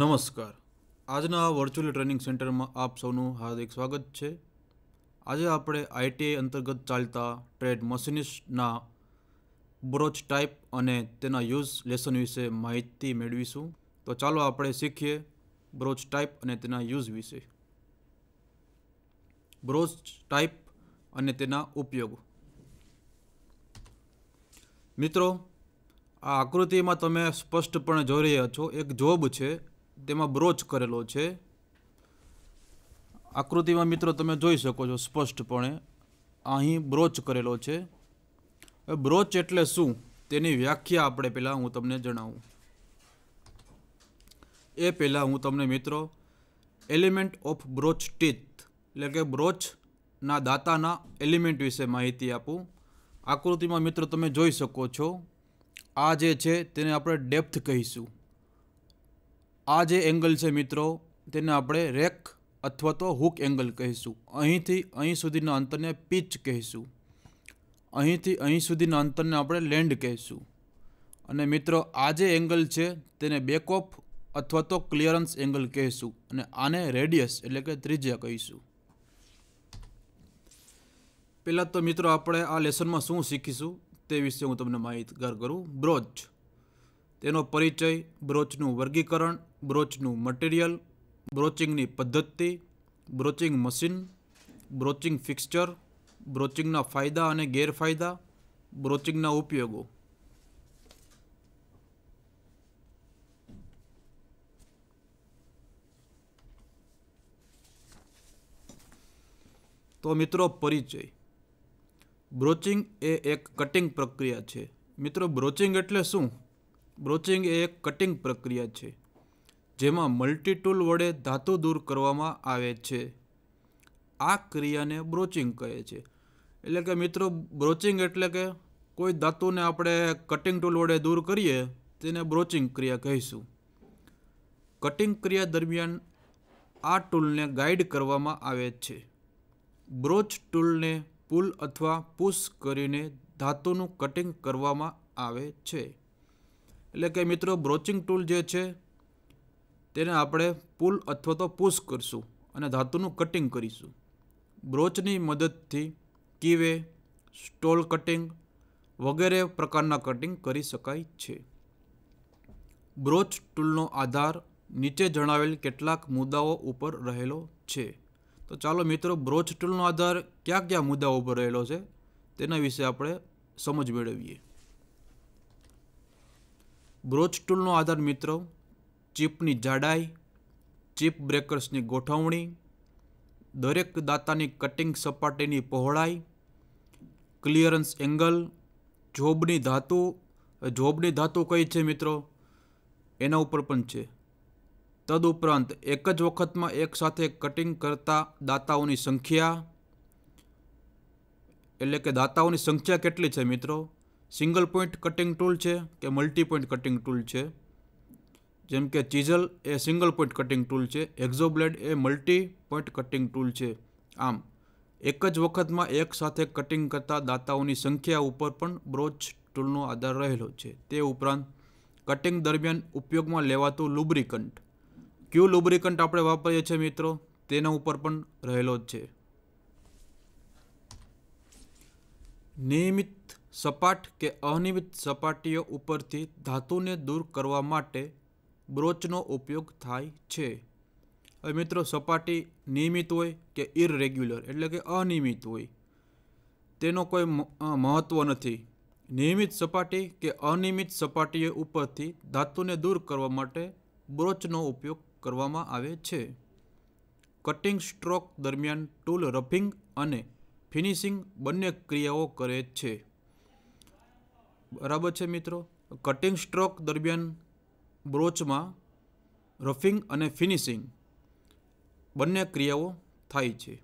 નમસ્કાર આજના આ વર્ચ્યુઅલ ટ્રેનિંગ સેન્ટરમાં આપ સૌનું હાર્દિક સ્વાગત છે આજે આપણે આઈટીઆઈ અંતર્ગત ચાલતા ટ્રેડ મશીનિસ્ટના બ્રોચ ટાઈપ અને તેના યુઝ લેસન વિશે માહિતી મેળવીશું તો ચાલો આપણે શીખીએ બ્રોચ ટાઈપ અને તેના યુઝ વિશે બ્રોચ ટાઈપ અને તેના ઉપયોગ મિત્રો આ આકૃતિમાં તમે સ્પષ્ટપણે જોઈ રહ્યા છો એક જોબ છે તેમાં બ્રોચ કરેલો છે આકૃતિમાં મિત્રો તમે જોઈ શકો છો સ્પષ્ટપણે અહીં બ્રોચ કરેલો છે બ્રોચ એટલે શું તેની વ્યાખ્યા આપણે પહેલાં હું તમને જણાવું એ પહેલાં હું તમને મિત્રો એલિમેન્ટ ઓફ બ્રોચ ટીથ એટલે કે બ્રોચના દાંતાના એલિમેન્ટ વિશે માહિતી આપું આકૃતિમાં મિત્રો તમે જોઈ શકો છો આ જે છે તેને આપણે ડેપ્થ કહીશું આ જે એંગલ છે મિત્રો તેને આપણે રેક અથવા તો હુક એંગલ કહીશું અહીંથી અહીં સુધીના અંતરને પિચ કહીશું અહીંથી અહીં સુધીના અંતરને આપણે લેન્ડ કહીશું અને મિત્રો આ જે એંગલ છે તેને બેકઓફ અથવા તો ક્લિયરન્સ એંગલ કહીશું અને આને રેડિયસ એટલે કે ત્રિજ્યા કહીશું પહેલાં તો મિત્રો આપણે આ લેસનમાં શું શીખીશું તે વિશે હું તમને માહિતગાર કરું બ્રોચ તેનો પરિચય બ્રોચનું વર્ગીકરણ બ્રોચનું મટીરિયલ બ્રોચિંગની પદ્ધતિ બ્રોચિંગ મશીન બ્રોચિંગ ફિક્સચર બ્રોચિંગના ફાયદા અને ગેરફાયદા બ્રોચિંગના ઉપયોગો તો મિત્રો પરિચય બ્રોચિંગ એ એક કટિંગ પ્રક્રિયા છે મિત્રો બ્રોચિંગ એટલે શું બ્રોચિંગ એ એક કટિંગ પ્રક્રિયા છે જેમાં મલ્ટીટૂલ વડે ધાતુ દૂર કરવામાં આવે છે આ ક્રિયાને બ્રોચિંગ કહે છે એટલે કે મિત્રો બ્રોચિંગ એટલે કે કોઈ ધાતુને આપણે કટિંગ ટૂલ વડે દૂર કરીએ તેને બ્રોચિંગ ક્રિયા કહીશું કટિંગ ક્રિયા દરમિયાન આ ટૂલને ગાઈડ કરવામાં આવે છે બ્રોચ ટૂલને પુલ અથવા પુશ કરીને ધાતુનું કટિંગ કરવામાં આવે છે એટલે કે મિત્રો બ્રોચિંગ ટૂલ જે છે તેને આપણે પુલ અથવા તો પુશ કરીશું અને ધાતુનું કટિંગ કરીશું બ્રોચની મદદથી કીવે સ્ટોલ કટિંગ વગેરે પ્રકારના કટિંગ કરી શકાય છે બ્રોચ ટૂલનો આધાર નીચે જણાવેલ કેટલાક મુદ્દાઓ ઉપર રહેલો છે તો ચાલો મિત્રો બ્રોચ ટૂલનો આધાર કયા કયા મુદ્દાઓ ઉપર રહેલો છે તેના વિશે આપણે સમજ મેળવીએ બ્રોચ ટૂલનો આધાર મિત્રો ચિપની જાડાઈ ચિપ બ્રેકર્સની ગોઠવણી દરેક દાતાની કટિંગ સપાટીની પહોળાઈ ક્લિયરન્સ એંગલ જોબની ધાતુ જોબની ધાતુ કઈ છે મિત્રો એના ઉપર પણ છે તદુપરાંત એક જ વખતમાં એકસાથે કટિંગ કરતા દાતાઓની સંખ્યા એટલે કે દાતાઓની સંખ્યા કેટલી છે મિત્રો સિંગલ પોઈન્ટ કટિંગ ટૂલ છે કે મલ્ટી પોઈન્ટ કટિંગ ટૂલ છે જેમ કે ચીઝલ એ સિંગલ પોઈન્ટ કટિંગ ટૂલ છે એક્ઝોબ્લેડ એ મલ્ટી પોઈન્ટ કટિંગ ટૂલ છે આમ એક જ વખતમાં એક સાથે કટિંગ કરતા દાતાઓની સંખ્યા ઉપર પણ બ્રોચ ટૂલનો આધાર રહેલો છે તે ઉપરાંત કટિંગ દરમિયાન ઉપયોગમાં લેવાતું લુબ્રિકન્ટ ક્યુ લુબ્રિકન્ટ આપણે વાપરીએ છીએ મિત્રો તેના ઉપર પણ રહેલો જ છે નિયમિત સપાટ કે અનિયમિત સપાટીઓ ઉપરથી ધાતુને દૂર કરવા માટે બ્રોચનો ઉપયોગ થાય છે હવે મિત્રો સપાટી નિયમિત હોય કે ઇરરેગ્યુલર એટલે કે અનિયમિત હોય તેનો કોઈ મહત્ત્વ નથી નિયમિત સપાટી કે અનિયમિત સપાટીઓ ઉપરથી ધાતુને દૂર કરવા માટે બ્રોચનો ઉપયોગ કરવામાં આવે છે કટિંગ સ્ટ્રોક દરમિયાન ટૂલ રફિંગ અને ફિનિશિંગ બંને ક્રિયાઓ કરે છે બરાબર છે મિત્રો કટિંગ સ્ટ્રોક દરમિયાન બ્રોચમાં રફિંગ અને ફિનિશિંગ બંને ક્રિયાઓ થાય છે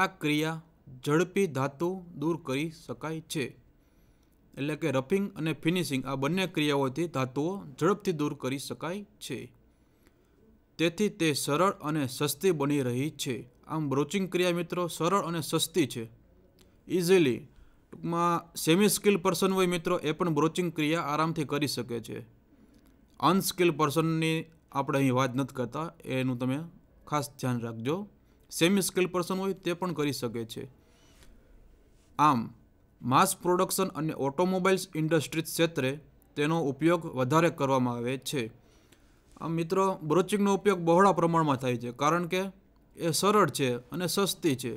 આ ક્રિયા ઝડપી ધાતુ દૂર કરી શકાય છે એટલે કે રફિંગ અને ફિનિશિંગ આ બંને ક્રિયાઓથી ધાતુઓ ઝડપથી દૂર કરી શકાય છે તેથી તે સરળ અને સસ્તી બની રહી છે આમ બ્રોચિંગ ક્રિયા મિત્રો સરળ અને સસ્તી છે ઇઝીલી ટૂંકમાં સેમી સ્કિલ પર્સન હોય મિત્રો એ પણ બ્રોચિંગ ક્રિયા આરામથી કરી શકે છે અનસ્કિલ પર્સનની આપણે અહીં વાત નથી કરતા એનું તમે ખાસ ધ્યાન રાખજો સેમી સ્કિલ પર્સન હોય તે પણ કરી શકે છે આમ માસ પ્રોડક્શન અને ઓટોમોબાઈલ્સ ઇન્ડસ્ટ્રી ક્ષેત્રે તેનો ઉપયોગ વધારે કરવામાં આવે છે આમ મિત્રો બ્રોચિંગનો ઉપયોગ બહોળા પ્રમાણમાં થાય છે કારણ કે એ સરળ છે અને સસ્તી છે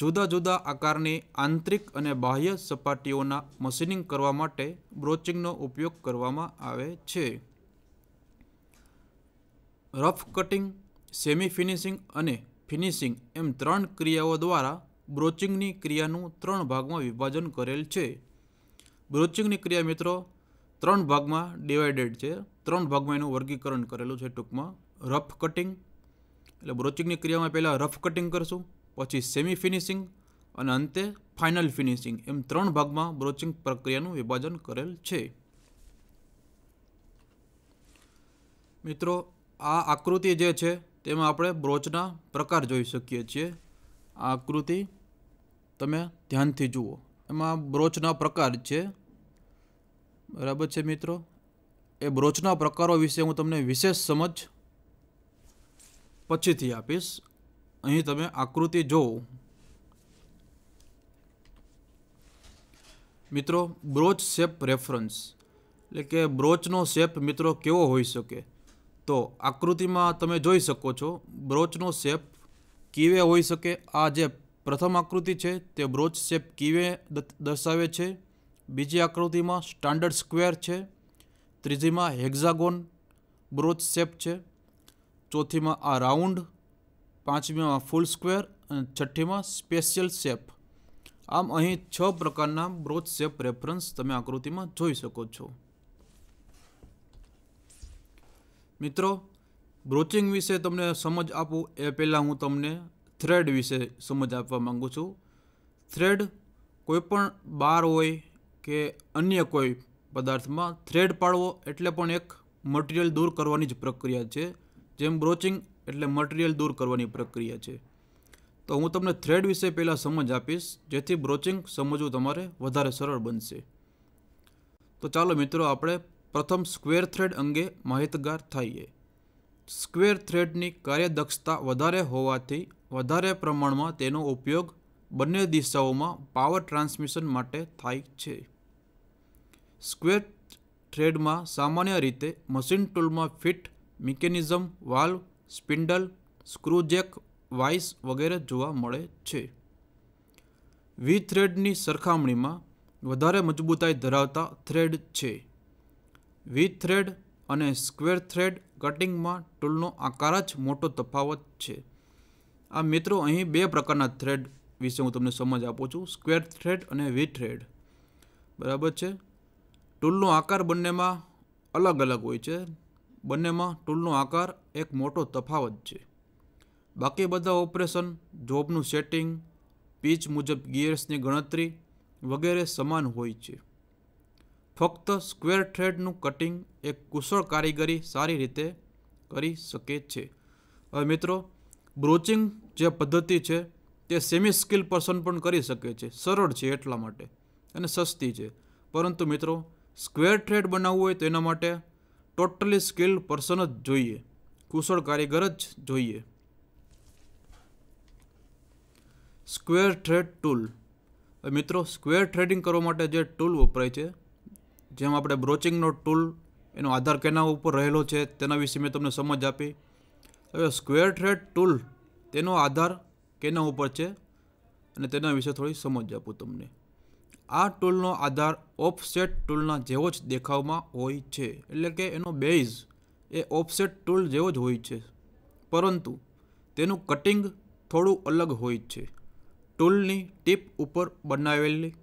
જુદા જુદા આકારની આંતરિક અને બાહ્ય સપાટીઓના મશીનિંગ કરવા માટે બ્રોચિંગનો ઉપયોગ કરવામાં આવે છે રફ કટિંગ સેમી ફિનિશિંગ અને ફિનિશિંગ એમ ત્રણ ક્રિયાઓ દ્વારા બ્રોચિંગની ક્રિયાનું ત્રણ ભાગમાં વિભાજન કરેલ છે બ્રોચિંગની ક્રિયા મિત્રો ત્રણ ભાગમાં ડિવાઇડેડ છે ત્રણ ભાગમાં એનું વર્ગીકરણ કરેલું છે ટૂંકમાં રફ કટિંગ એટલે બ્રોચિંગની ક્રિયામાં પહેલાં રફ કટિંગ કરશું પછી સેમી ફિનિશિંગ અને અંતે ફાઇનલ ફિનિશિંગ એમ ત્રણ ભાગમાં બ્રોચિંગ પ્રક્રિયાનું વિભાજન કરેલ છે મિત્રો આ આકૃતિ જે છે તેમાં આપણે બ્રોચના પ્રકાર જોઈ શકીએ છીએ આ આકૃતિ તમે ધ્યાનથી જુઓ એમાં બ્રોચના પ્રકાર છે બરાબર છે મિત્રો એ બ્રોચના પ્રકારો વિશે હું તમને વિશેષ સમજ પછીથી આપીશ અહીં તમે આકૃતિ જોવો મિત્રો બ્રોચ શેપ રેફરન્સ એટલે કે બ્રોચનો શેપ મિત્રો કેવો હોઈ શકે તો આકૃતિમાં તમે જોઈ શકો છો બ્રોચનો શેપ કીવે હોઈ શકે આ જે પ્રથમ આકૃતિ છે તે બ્રોચ શેપ કીવે દર્શાવે છે બીજી આકૃતિમાં સ્ટાન્ડર્ડ સ્ક્વેર છે ત્રીજીમાં હેક્ઝાગોન બ્રોચ શેપ છે ચોથીમાં આ રાઉન્ડ પાંચમીમાં ફૂલ સ્ક્વેર અને છઠ્ઠીમાં સ્પેશિયલ શેપ આમ અહીં છ પ્રકારના બ્રોચ શેપ રેફરન્સ તમે આકૃતિમાં જોઈ શકો છો મિત્રો બ્રોચિંગ વિશે તમને સમજ આપું એ પહેલાં હું તમને થ્રેડ વિશે સમજ આપવા માગું છું થ્રેડ કોઈપણ બાર હોય કે અન્ય કોઈ પદાર્થમાં થ્રેડ પાડવો એટલે પણ એક મટીરિયલ દૂર કરવાની જ પ્રક્રિયા છે જેમ બ્રોચિંગ એટલે મટીરિયલ દૂર કરવાની પ્રક્રિયા છે તો હું તમને થ્રેડ વિશે પહેલાં સમજ આપીશ જેથી બ્રોચિંગ સમજવું તમારે વધારે સરળ બનશે તો ચાલો મિત્રો આપણે પ્રથમ સ્ક્વેર થ્રેડ અંગે માહિતગાર થઈએ સ્ક્વેર થ્રેડની કાર્યદક્ષતા વધારે હોવાથી વધારે પ્રમાણમાં તેનો ઉપયોગ બંને દિશાઓમાં પાવર ટ્રાન્સમિશન માટે થાય છે સ્ક્વેર થ્રેડમાં સામાન્ય રીતે મશીન ટૂલમાં fit mechanism valve spindle screw jack vice વગેરે જોવા મળે છે વી થ્રેડની સરખામણીમાં વધારે મજબૂતાઈ ધરાવતા થ્રેડ છે વી થ્રેડ અને સ્ક્વેર થ્રેડ કટિંગમાં ટૂલનો આકાર જ મોટો તફાવત છે આ મિત્રો અહીં બે પ્રકારના થ્રેડ વિશે હું તમને સમજ આપું છું સ્ક્વેર થ્રેડ અને વી થ્રેડ બરાબર છે ટૂલનો આકાર બંનેમાં અલગ અલગ હોય છે બંનેમાં ટૂલનો આકાર એક મોટો તફાવત છે બાકી બધા ઓપરેશન જોબનું સેટિંગ પીચ મુજબ ગિયર્સની ગણતરી વગેરે સમાન હોય છે ફક્ત સ્ક્વેર થ્રેડનું કટિંગ એક કુશળ કારીગરી સારી રીતે કરી શકે છે હવે મિત્રો બ્રોચિંગ જે પદ્ધતિ છે તે સેમી સ્કિલ પર્સન પણ કરી શકે છે સરળ છે એટલા માટે અને સસ્તી છે પરંતુ મિત્રો સ્ક્વેર થ્રેડ બનાવવું હોય તો એના માટે ટોટલી સ્કિલ્ડ પર્સન જ જોઈએ કુશળ કારીગર જ જોઈએ સ્ક્વેર થ્રેડ ટૂલ મિત્રો સ્ક્વેર થ્રેડિંગ કરવા માટે જે ટૂલ વપરાય છે જેમ આપણે બ્રોચિંગનો ટૂલ એનો આધાર કેના ઉપર રહેલો છે તેના વિશે મેં તમને સમજ આપી હવે સ્ક્વેર થ્રેડ ટૂલ તેનો આધાર કેના ઉપર છે અને તેના વિશે થોડી સમજ આપું તમને આ ટૂલનો આધાર ઓફસેટ ટૂલના જેવો જ દેખાવમાં હોય છે એટલે કે એનો બેઝ એ ઓફસેટ ટૂલ જેવો જ હોય છે પરંતુ તેનું કટિંગ થોડું અલગ હોય છે ટૂલની ટીપ ઉપર બનાવેલી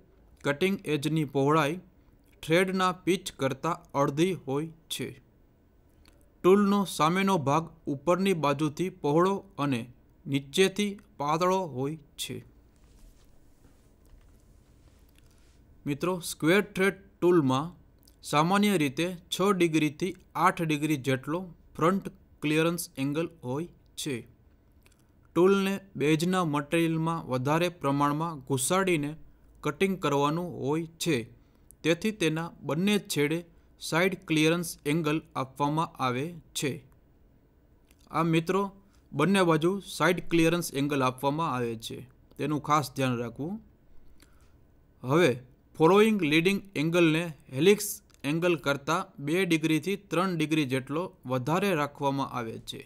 કટિંગ એજની પહોળાઈ થ્રેડના પીચ કરતાં અડધી હોય છે ટૂલનો સામેનો ભાગ ઉપરની બાજુથી પહોળો અને નીચેથી પાતળો હોય છે મિત્રો સ્ક્વેર થ્રેડ ટૂલમાં સામાન્ય રીતે છ ડિગ્રીથી આઠ ડિગ્રી જેટલો ફ્રન્ટ ક્લિયરન્સ એંગલ હોય છે ટૂલને બેજના મટીરિયલમાં વધારે પ્રમાણમાં ઘૂસાડીને કટિંગ કરવાનું હોય છે તેથી તેના બંને છેડે સાઇડ ક્લિયરન્સ એંગલ આપવામાં આવે છે આ મિત્રો બંને બાજુ સાઇડ ક્લિયરન્સ એંગલ આપવામાં આવે છે તેનું ખાસ ધ્યાન રાખવું હવે ફોલોઈંગ લીડિંગ એંગલને હેલિક્સ એંગલ કરતાં બે ડિગ્રીથી ત્રણ ડિગ્રી જેટલો વધારે રાખવામાં આવે છે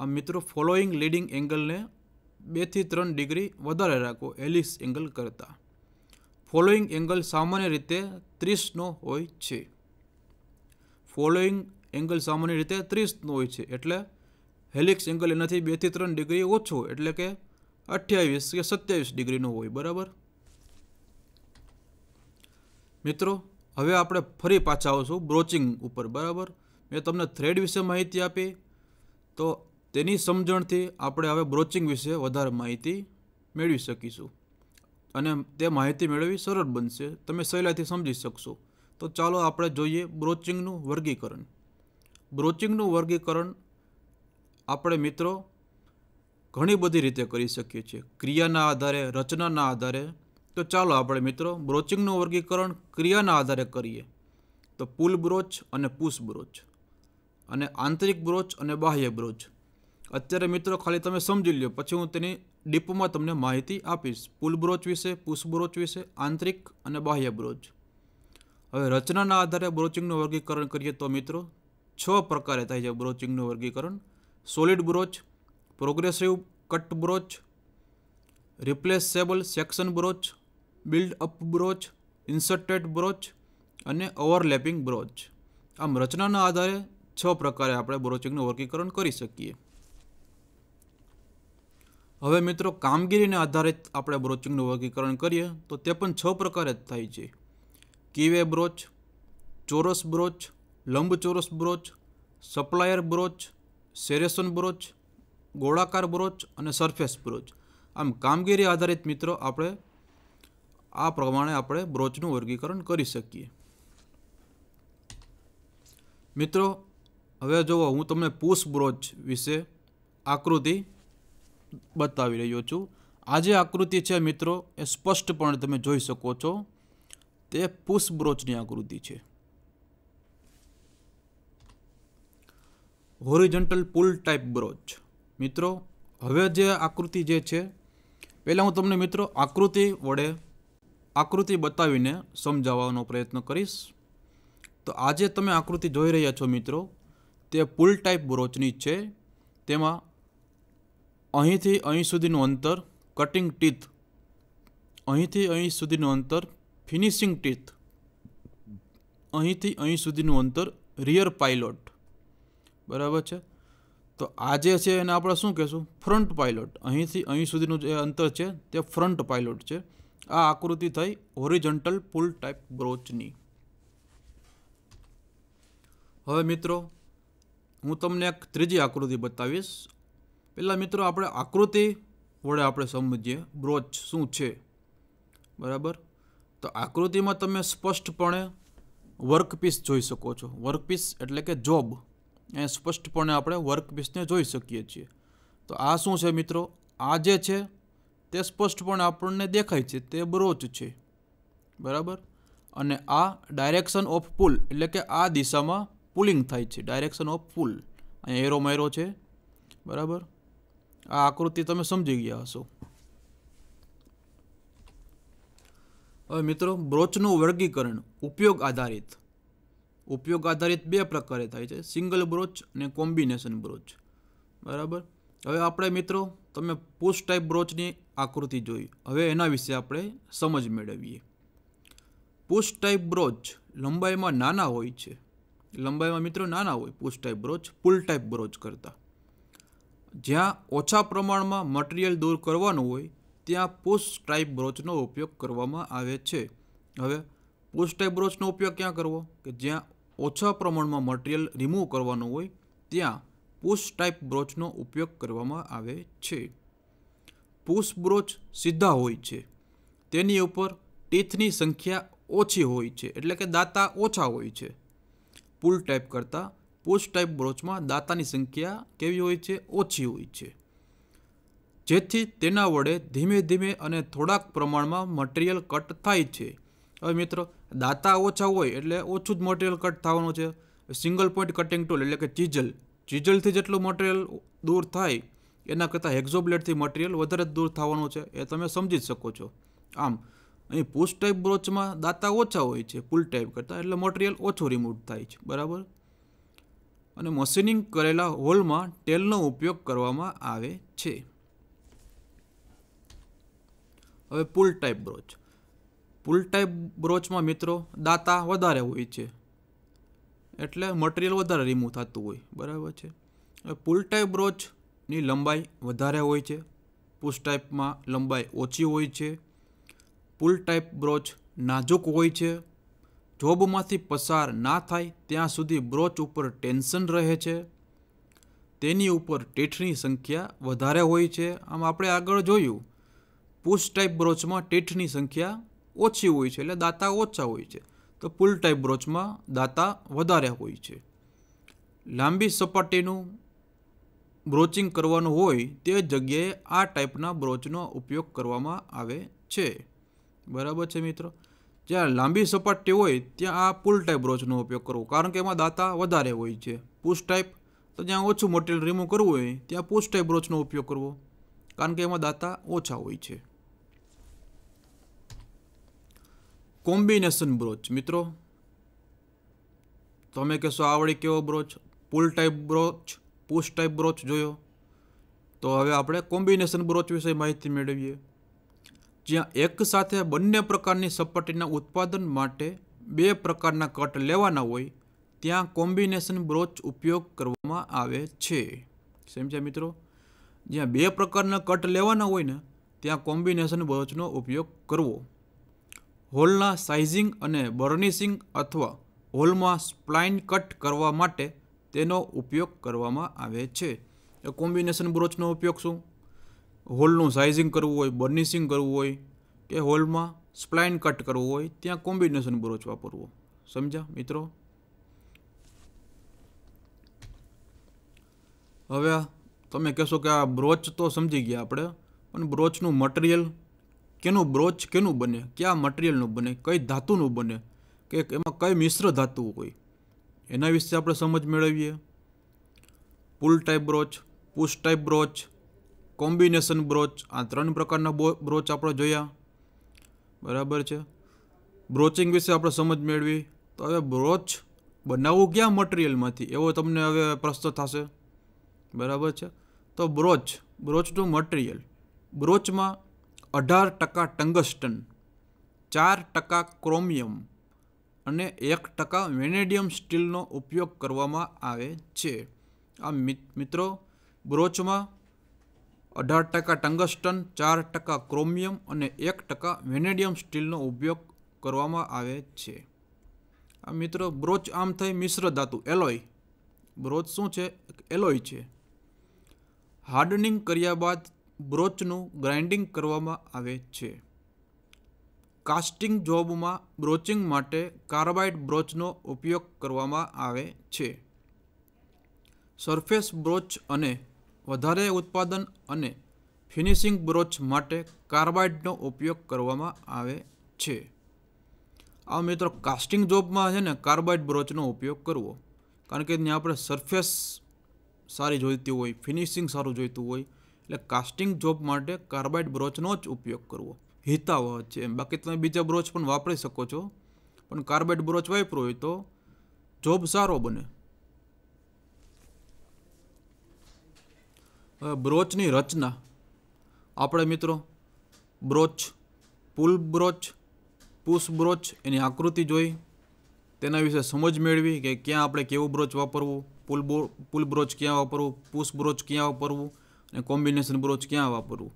આ મિત્રો ફોલોઈંગ લીડિંગ એંગલને બેથી ત્રણ ડિગ્રી વધારે રાખો હેલિક્સ એંગલ કરતાં ફોલોઈંગ એંગલ સામાન્ય રીતે ત્રીસનો હોય છે ફોલોઈંગ એંગલ સામાન્ય રીતે ત્રીસનો હોય છે એટલે હેલિક્સ એંગલ એનાથી બેથી ત્રણ ડિગ્રી ઓછો એટલે કે અઠ્યાવીસ કે સત્યાવીસ ડિગ્રીનો હોય બરાબર મિત્રો હવે આપણે ફરી પાછા આવશું બ્રોચિંગ ઉપર બરાબર મેં તમને થ્રેડ વિશે માહિતી આપી તો તેની સમજણથી આપણે હવે બ્રોચિંગ વિશે વધારે માહિતી મેળવી શકીશું અને તે માહિતી મેળવવી સરળ બનશે તમે સહેલાથી સમજી શકશો તો ચાલો આપણે જોઈએ બ્રોચિંગનું વર્ગીકરણ બ્રોચિંગનું વર્ગીકરણ આપણે મિત્રો ઘણી બધી રીતે કરી શકીએ છીએ ક્રિયાના આધારે રચનાના આધારે તો ચાલો આપણે મિત્રો બ્રોચિંગનું વર્ગીકરણ ક્રિયાના આધારે કરીએ તો પુલ બ્રોચ અને પુશ બ્રોચ અને આંતરિક બ્રોચ અને બાહ્ય બ્રોચ અત્યારે મિત્રો ખાલી તમે સમજી લ્યો પછી હું તેની ડીપમાં તમને માહિતી આપીશ પુલ બ્રોચ વિશે પુશ બ્રોચ વિશે આંતરિક અને બાહ્ય બ્રોચ હવે રચનાના આધારે બ્રોચિંગનું વર્ગીકરણ કરીએ તો મિત્રો છ પ્રકારે થાય છે બ્રોચિંગનું વર્ગીકરણ solid broach progressive cut broach replaceable section broach build up broach inserted broach અને ઓવરલેપિંગ બ્રોચ આમ રચનાના આધારે છ પ્રકારે આપણે બ્રોચિંગનું વર્ગીકરણ કરી શકીએ હવે મિત્રો કામગીરીને આધારિત આપણે બ્રોચિંગનું વર્ગીકરણ કરીએ તો તે પણ છ પ્રકારે જ થાય છે કીવે બ્રોચ ચોરસ બ્રોચ લંબચોરસ broach supplier broach serration broach ગોળાકાર બ્રોચ અને સરફેસ બ્રોચ આમ કામગીરી આધારિત મિત્રો આપણે આ પ્રમાણે આપણે બ્રોચનું વર્ગીકરણ કરી શકીએ મિત્રો હવે જુઓ હું તમને પુશ બ્રોચ વિશે આકૃતિ બતાવી રહ્યો છું આ જે આકૃતિ છે મિત્રો એ સ્પષ્ટપણે તમે જોઈ શકો છો તે પુશ બ્રોચની આકૃતિ છે હોરિજન્ટલ પુલ ટાઈપ બ્રોચ મિત્રો હવે જે આકૃતિ જે છે પહેલાં હું તમને મિત્રો આકૃતિ વડે આકૃતિ બતાવીને સમજાવવાનો પ્રયત્ન કરીશ તો આજે તમે આકૃતિ જોઈ રહ્યા છો મિત્રો તે પુલ ટાઈપ બ્રોચની છે તેમાં અહીંથી અહીં સુધીનું અંતર કટિંગ ટીથ અહીંથી અહીં સુધીનું અંતર ફિનિશિંગ ટીથ અહીંથી અહીં સુધીનું અંતર રિયર પાઇલોટ બરાબર છે તો આજે છે એને આપણે શું કહેશું ફ્રન્ટ પાઇલોટ અહીંથી અહીં સુધીનું જે અંતર છે તે ફ્રન્ટ પાઇલોટ છે આ આકૃતિ થઈ હોરિજન્ટલ પુલ ટાઈપ બ્રોચની હવે મિત્રો હું તમને એક ત્રીજી આકૃતિ બતાવીશ પહેલાં મિત્રો આપણે આકૃતિ વડે આપણે સમજીએ બ્રોચ શું છે બરાબર તો આકૃતિમાં તમે સ્પષ્ટપણે વર્કપીસ જોઈ શકો છો વર્કપીસ એટલે કે જોબ એ સ્પષ્ટપણે આપણે વર્કપીસને જોઈ શકીએ છીએ તો આ શું છે મિત્રો આ જે છે તે સ્પષ્ટપણે આપણને દેખાય છે તે બ્રોચ છે બરાબર અને આ ડાયરેક્શન ઓફ પુલ એટલે કે આ દિશામાં પુલિંગ થાય છે ડાયરેક્શન ઓફ પુલ અહીંયા એરો મેરો છે બરાબર આ આકૃતિ તમે સમજી ગયા હશો હવે મિત્રો બ્રોચનું વર્ગીકરણ ઉપયોગ આધારિત ઉપયોગ આધારિત બે પ્રકારે થાય છે સિંગલ બ્રોચ અને કોમ્બિનેશન બ્રોચ બરાબર હવે આપણે મિત્રો તમે પુશ ટાઈપ બ્રોચની આકૃતિ જોઈ હવે એના વિશે આપણે સમજ મેળવીએ પુશ ટાઈપ બ્રોચ લંબાઈમાં નાના હોય છે લંબાઈમાં મિત્રો નાના હોય push type broach pull type broach કરતાં જ્યાં ઓછા પ્રમાણમાં મટીરિયલ દૂર કરવાનું હોય ત્યાં પુશ ટાઈપ બ્રોચનો ઉપયોગ કરવામાં આવે છે હવે પુશ ટાઈપ બ્રોચનો ઉપયોગ ક્યાં કરવો કે જ્યાં ઓછા પ્રમાણમાં મટીરિયલ રિમૂવ કરવાનું હોય ત્યાં પુશ ટાઈપ બ્રોચનો ઉપયોગ કરવામાં આવે છે પુશ બ્રોચ સીધા હોય છે તેની ઉપર ટીથની સંખ્યા ઓછી હોય છે એટલે કે દાંતા ઓછા હોય છે પુલ ટાઈપ કરતાં પુશ ટાઈપ બ્રોચમાં દાંતાની સંખ્યા કેવી હોય છે ઓછી હોય છે જેથી તેના વડે ધીમે ધીમે અને થોડાક પ્રમાણમાં મટીરિયલ કટ થાય છે હવે મિત્ર દાંતા ઓછા હોય એટલે ઓછું જ મટીરિયલ કટ થવાનું છે સિંગલ પોઈન્ટ કટિંગ ટૂલ એટલે કે ચીજલ ચીજલથી જેટલું મટીરિયલ દૂર થાય એના કરતાં હેક્ઝોબ્લેડથી મટીરિયલ વધારે દૂર થવાનું છે એ તમે સમજી શકો છો આમ અહીં પુશ ટાઈપ બ્રોચમાં દાતા ઓછા હોય છે પુલ ટાઈપ કરતાં એટલે મટીરિયલ ઓછો રિમૂવ થાય છે બરાબર અને મશીનિંગ કરેલા હોલમાં તેલનો ઉપયોગ કરવામાં આવે છે હવે pull type broach pull type બ્રોચમાં મિત્રો દાતા વધારે હોય છે એટલે મટીરિયલ વધારે રિમૂવ થતું હોય બરાબર છે હવે પુલ ટાઈપ બ્રોચ ની લંબાઈ વધારે હોય છે પુશ ટાઈપમાં લંબાઈ ઓછી હોય છે પુલ ટાઈપ બ્રોચ નાજુક હોય છે જોબમાંથી પસાર ના થાય ત્યાં સુધી બ્રોચ ઉપર ટેન્શન રહે છે તેની ઉપર ટેઠની સંખ્યા વધારે હોય છે આમ આપણે આગળ જોયું પુશ ટાઈપ બ્રોચમાં ટેઠની સંખ્યા ઓછી હોય છે એટલે દાતા ઓછા હોય છે તો પુલ ટાઈપ બ્રોચમાં દાતા વધારે હોય છે લાંબી સપાટીનું બ્રોચિંગ કરવાનું હોય તે જગ્યાએ આ ટાઈપના બ્રોચનો ઉપયોગ કરવામાં આવે છે બરાબર છે મિત્રો જ્યાં લાંબી સપાટી હોય ત્યાં આ પુલ ટાઈપ બ્રોચનો ઉપયોગ કરવો કારણ કે એમાં દાંતા વધારે હોય છે પુશ ટાઈપ તો જ્યાં ઓછું મટીરિયલ રિમૂવ કરવું હોય ત્યાં પુશ ટાઈપ બ્રોચનો ઉપયોગ કરવો કારણ કે એમાં દાંતા ઓછા હોય છે કોમ્બિનેશન બ્રોચ મિત્રો તમે કહેશો આવડે કેવો broach pull type broach push type broach જોયો તો હવે આપણે કોમ્બિનેશન બ્રોચ વિશે માહિતી મેળવીએ જ્યાં એક સાથે બંને પ્રકારની સપાટીના ઉત્પાદન માટે બે પ્રકારના કટ લેવાના હોય ત્યાં કોમ્બિનેશન બ્રોચ ઉપયોગ કરવામાં આવે છે સમજ્યા મિત્રો જ્યાં બે પ્રકારના કટ લેવાના હોય ને ત્યાં કોમ્બિનેશન બ્રોચનો ઉપયોગ કરવો હોલના સાઇઝિંગ અને બર્નિશિંગ અથવા હોલમાં સ્પ્લાઇન કટ કરવા માટે તેનો ઉપયોગ કરવામાં આવે છે કોમ્બિનેશન બ્રોચનો ઉપયોગ શું હોલનું સાઇઝિંગ કરવું હોય બર્નિશિંગ કરવું હોય કે હોલમાં સ્પ્લાઇન કટ કરવું હોય ત્યાં કોમ્બિનેશન બ્રોચ વાપરવો સમજ્યા મિત્રો હવે તમે કહેશો કે આ બ્રોચ તો સમજી ગયા આપણે પણ બ્રોચનું મટીરિયલ કેનું બ્રોચ કેનું બને કયા મટીરિયલનું બને કઈ ધાતુનું બને કે એમાં કઈ મિશ્ર ધાતુ હોય એના વિશે આપણે સમજ મેળવીએ pull type broach push type broach combination broach આ ત્રણ પ્રકારના બ્રોચ આપણે જોયા બરાબર છે બ્રોચિંગ વિશે આપણે સમજ મેળવી તો હવે બ્રોચ બનાવવું ક્યાં મટીરિયલમાંથી એવો તમને હવે પ્રશ્ન થશે બરાબર છે તો બ્રોચ બ્રોચનું મટીરિયલ બ્રોચમાં અઢાર ટકા ટંગસ્ટન ચાર ટકા ક્રોમિયમ અને એક ટકા વેનેડિયમ સ્ટીલનો ઉપયોગ કરવામાં આવે છે આ મિત્રો બ્રોચમાં અઢાર ટકા ટંગસ્ટન ચાર ટકા ક્રોમિયમ અને એક ટકા વેનેડિયમ સ્ટીલનો ઉપયોગ કરવામાં આવે છે આ મિત્રો બ્રોચ આમ થઈ મિશ્ર ધાતુ એલોય બ્રોચ શું છે એલોય છે હાર્ડનિંગ કર્યા બાદ બ્રોચનું ગ્રાઇન્ડિંગ કરવામાં આવે છે કાસ્ટિંગ જોબમાં બ્રોચિંગ માટે કાર્બાઇડ બ્રોચનો ઉપયોગ કરવામાં આવે છે સરફેસ બ્રોચ અને વધારે ઉત્પાદન અને ફિનિશિંગ બ્રોચ માટે કાર્બાઇડનો ઉપયોગ કરવામાં આવે છે આ મિત્રો કાસ્ટિંગ જોબમાં છે ને કાર્બાઇડ બ્રોચનો ઉપયોગ કરવો કારણ કે ત્યાં આપણે સરફેસ સારી જોઈતી હોય ફિનિશિંગ સારું જોઈતું હોય એટલે કાસ્ટિંગ જોબ માટે કાર્બાઇડ બ્રોચનો જ ઉપયોગ કરવો હિતાવહ છે બાકી તમે બીજા બ્રોચ પણ વાપરી શકો છો પણ કાર્બેટ બ્રોચ વાપરો હોય તો જોબ સારો બને બ્રોચની રચના આપણે મિત્રો broach pull broach push broach એની આકૃતિ જોઈ તેના વિશે સમજ મેળવી કે ક્યાં આપણે કેવું બ્રોચ વાપરવું પુલ બો પુલ બ્રોચ ક્યાં વાપરવું પુશ બ્રોચ ક્યાં વાપરવું અને કોમ્બિનેશન બ્રોચ ક્યાં વાપરવું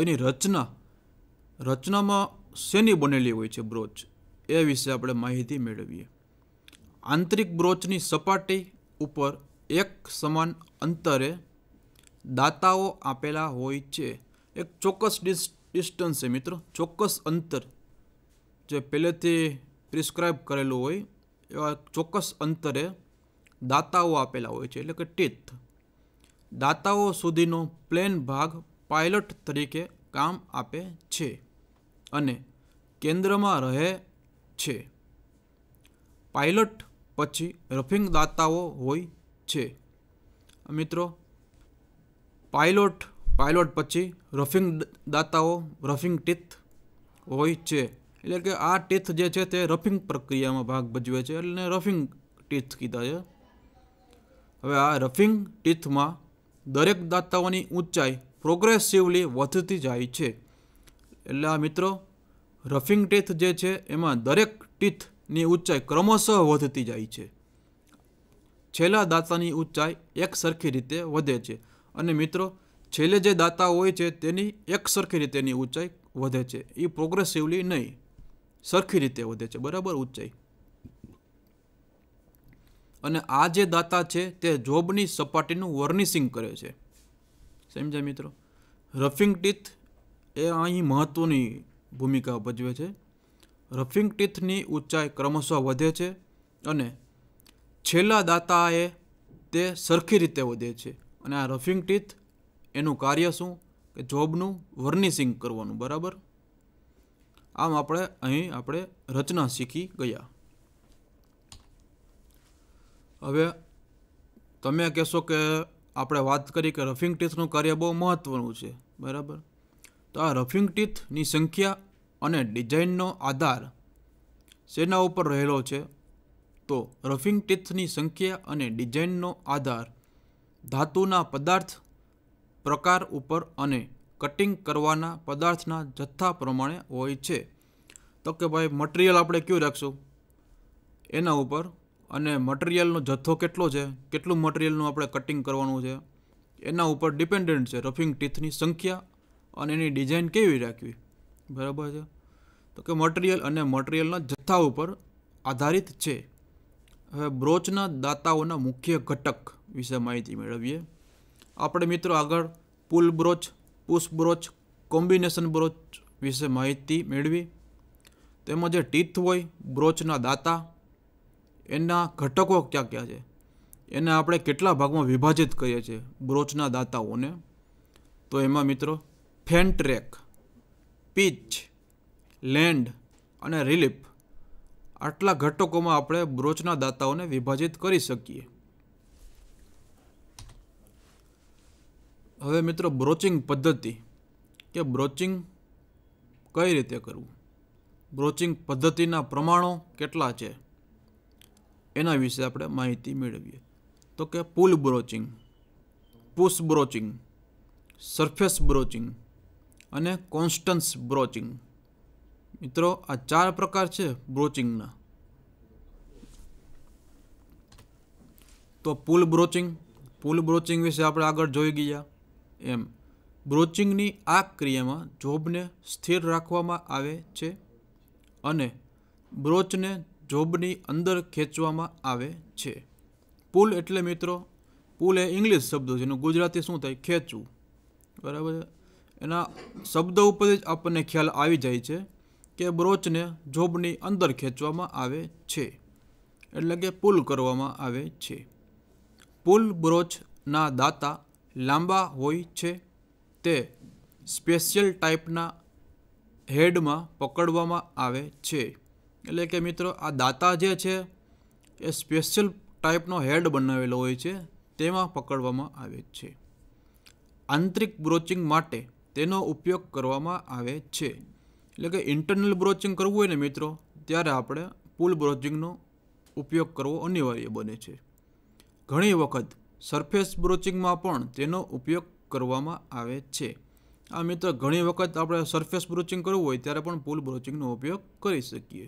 એની રચના રચનામાં શેની બનેલી હોય છે બ્રોચ એ વિશે આપણે માહિતી મેળવીએ આંતરિક બ્રોચની સપાટી ઉપર એક સમાન અંતરે દાતાઓ આપેલા હોય છે એક ચોક્કસ ડિસ ડિસ્ટન્સ છે મિત્રો ચોક્કસ અંતર જે પહેલેથી પ્રિસ્ક્રાઇબ કરેલું હોય એવા ચોક્કસ અંતરે દાતાઓ આપેલા હોય છે એટલે કે ટીથ દાતાઓ સુધીનો પ્લેન ભાગ પાયલટ તરીકે કામ આપે છે અને કેન્દ્રમાં રહે છે પાયલટ પછી રફિંગ દાતાઓ હોય છે મિત્રો પાયલોટ પાયલોટ પછી રફિંગ દાતાઓ રફિંગ ટીથ હોય છે એટલે કે આ ટીથ જે છે તે રફિંગ પ્રક્રિયામાં ભાગ ભજવે છે એટલે રફિંગ ટીથ કીધા છે હવે આ રફિંગ ટીથમાં દરેક દાતાઓની ઊંચાઈ પ્રોગ્રેસિવલી વધતી જાય છે એટલે આ મિત્રો રફિંગ ટીથ જે છે એમાં દરેક ટીથની ઊંચાઈ ક્રમશઃ વધતી જાય છે છેલ્લા દાંતાની ઊંચાઈ એક સરખી રીતે વધે છે અને મિત્રો છેલ્લે જે દાંતા હોય છે તેની એક સરખી રીતે ઊંચાઈ વધે છે એ પ્રોગ્રેસિવલી નહીં સરખી રીતે વધે છે બરાબર ઊંચાઈ અને આ જે દાંતા છે તે જોબની સપાટીનું વર્નિશિંગ કરે છે સમજ્યા મિત્રો રફિંગ ટીથ એ અહીં મહત્ત્વની ભૂમિકા ભજવે છે રફિંગ ટીથની ઊંચાઈ ક્રમશઃ વધે છે અને છેલ્લા દાતાએ તે સરખી રીતે વધે છે અને આ રફિંગ ટીથ એનું કાર્ય શું કે જોબનું વર્નિશિંગ કરવાનું બરાબર આમ આપણે અહીં આપણે રચના શીખી ગયા હવે તમે કહેશો કે આપણે વાત કરી કે રફિંગ ટીથનું કાર્ય બહુ મહત્ત્વનું છે બરાબર તો આ રફિંગ ટીથની સંખ્યા અને ડિઝાઇનનો આધાર શેના ઉપર રહેલો છે તો રફિંગ ટીથની સંખ્યા અને ડિઝાઇનનો આધાર ધાતુના પદાર્થ પ્રકાર ઉપર અને કટિંગ કરવાના પદાર્થના જથ્થા પ્રમાણે હોય છે તો કે ભાઈ મટીરિયલ આપણે ક્યું રાખશું એના ઉપર અને મટીરિયલનો જથ્થો કેટલો છે કેટલું મટીરિયલનું આપણે કટિંગ કરવાનું છે એના ઉપર ડિપેન્ડન્ટ છે રફિંગ ટીથની સંખ્યા અને એની ડિઝાઇન કેવી રાખવી બરાબર છે તો કે મટીરિયલ અને મટીરિયલના જથ્થા ઉપર આધારિત છે હવે બ્રોચના દાતાઓના મુખ્ય ઘટક વિશે માહિતી મેળવીએ આપણે મિત્રો આગળ pull broach push broach combination broach વિશે માહિતી મેળવી તેમાં જે ટીથ હોય બ્રોચના દાતા એના ઘટકો ક્યાં ક્યાં છે એને આપણે કેટલા ભાગમાં વિભાજિત કરીએ છીએ બ્રોચના દાતાઓને તો એમાં મિત્રો ફેન્ટ્રેક પિચ લેન્ડ અને રિલીફ આટલા ઘટકોમાં આપણે બ્રોચના દાતાઓને વિભાજિત કરી શકીએ હવે મિત્રો બ્રોચિંગ પદ્ધતિ કે બ્રોચિંગ કઈ રીતે કરવું બ્રોચિંગ પદ્ધતિના પ્રમાણો કેટલા છે એના વિશે આપણે માહિતી મેળવીએ તો કે પુલ બ્રોચિંગ પુશ બ્રોચિંગ સરફેસ બ્રોચિંગ અને કોન્સ્ટન્સ બ્રોચિંગ મિત્રો આ ચાર પ્રકાર છે બ્રોચિંગના તો પુલ બ્રોચિંગ પુલ બ્રોચિંગ વિશે આપણે આગળ જોઈ ગયા એમ બ્રોચિંગની આ ક્રિયામાં જોબને સ્થિર રાખવામાં આવે છે અને બ્રોચને જોબની અંદર ખેંચવામાં આવે છે પુલ એટલે મિત્રો પુલ એ ઇંગ્લિશ શબ્દ છે એનું ગુજરાતી શું થાય ખેંચવું બરાબર એના શબ્દ ઉપર જ આપણને ખ્યાલ આવી જાય છે કે બ્રોચને જોબની અંદર ખેંચવામાં આવે છે એટલે કે પુલ કરવામાં આવે છે પુલ બ્રોચના દાંતા લાંબા હોય છે તે સ્પેશિયલ ટાઈપના હેડમાં પકડવામાં આવે છે એટલે કે મિત્રો આ દાતા જે છે એ સ્પેશિયલ ટાઈપનો હેડ બનાવેલો હોય છે તેમાં પકડવામાં આવે છે આંતરિક બ્રોચિંગ માટે તેનો ઉપયોગ કરવામાં આવે છે એટલે કે ઇન્ટરનલ બ્રોચિંગ કરવું હોય ને મિત્રો ત્યારે આપણે પુલ બ્રોચિંગનો ઉપયોગ કરવો અનિવાર્ય બને છે ઘણી વખત સરફેસ બ્રોચિંગમાં પણ તેનો ઉપયોગ કરવામાં આવે છે આ મિત્ર ઘણી વખત આપણે સરફેસ બ્રોચિંગ કરવું હોય ત્યારે પણ પુલ બ્રોચિંગનો ઉપયોગ કરી શકીએ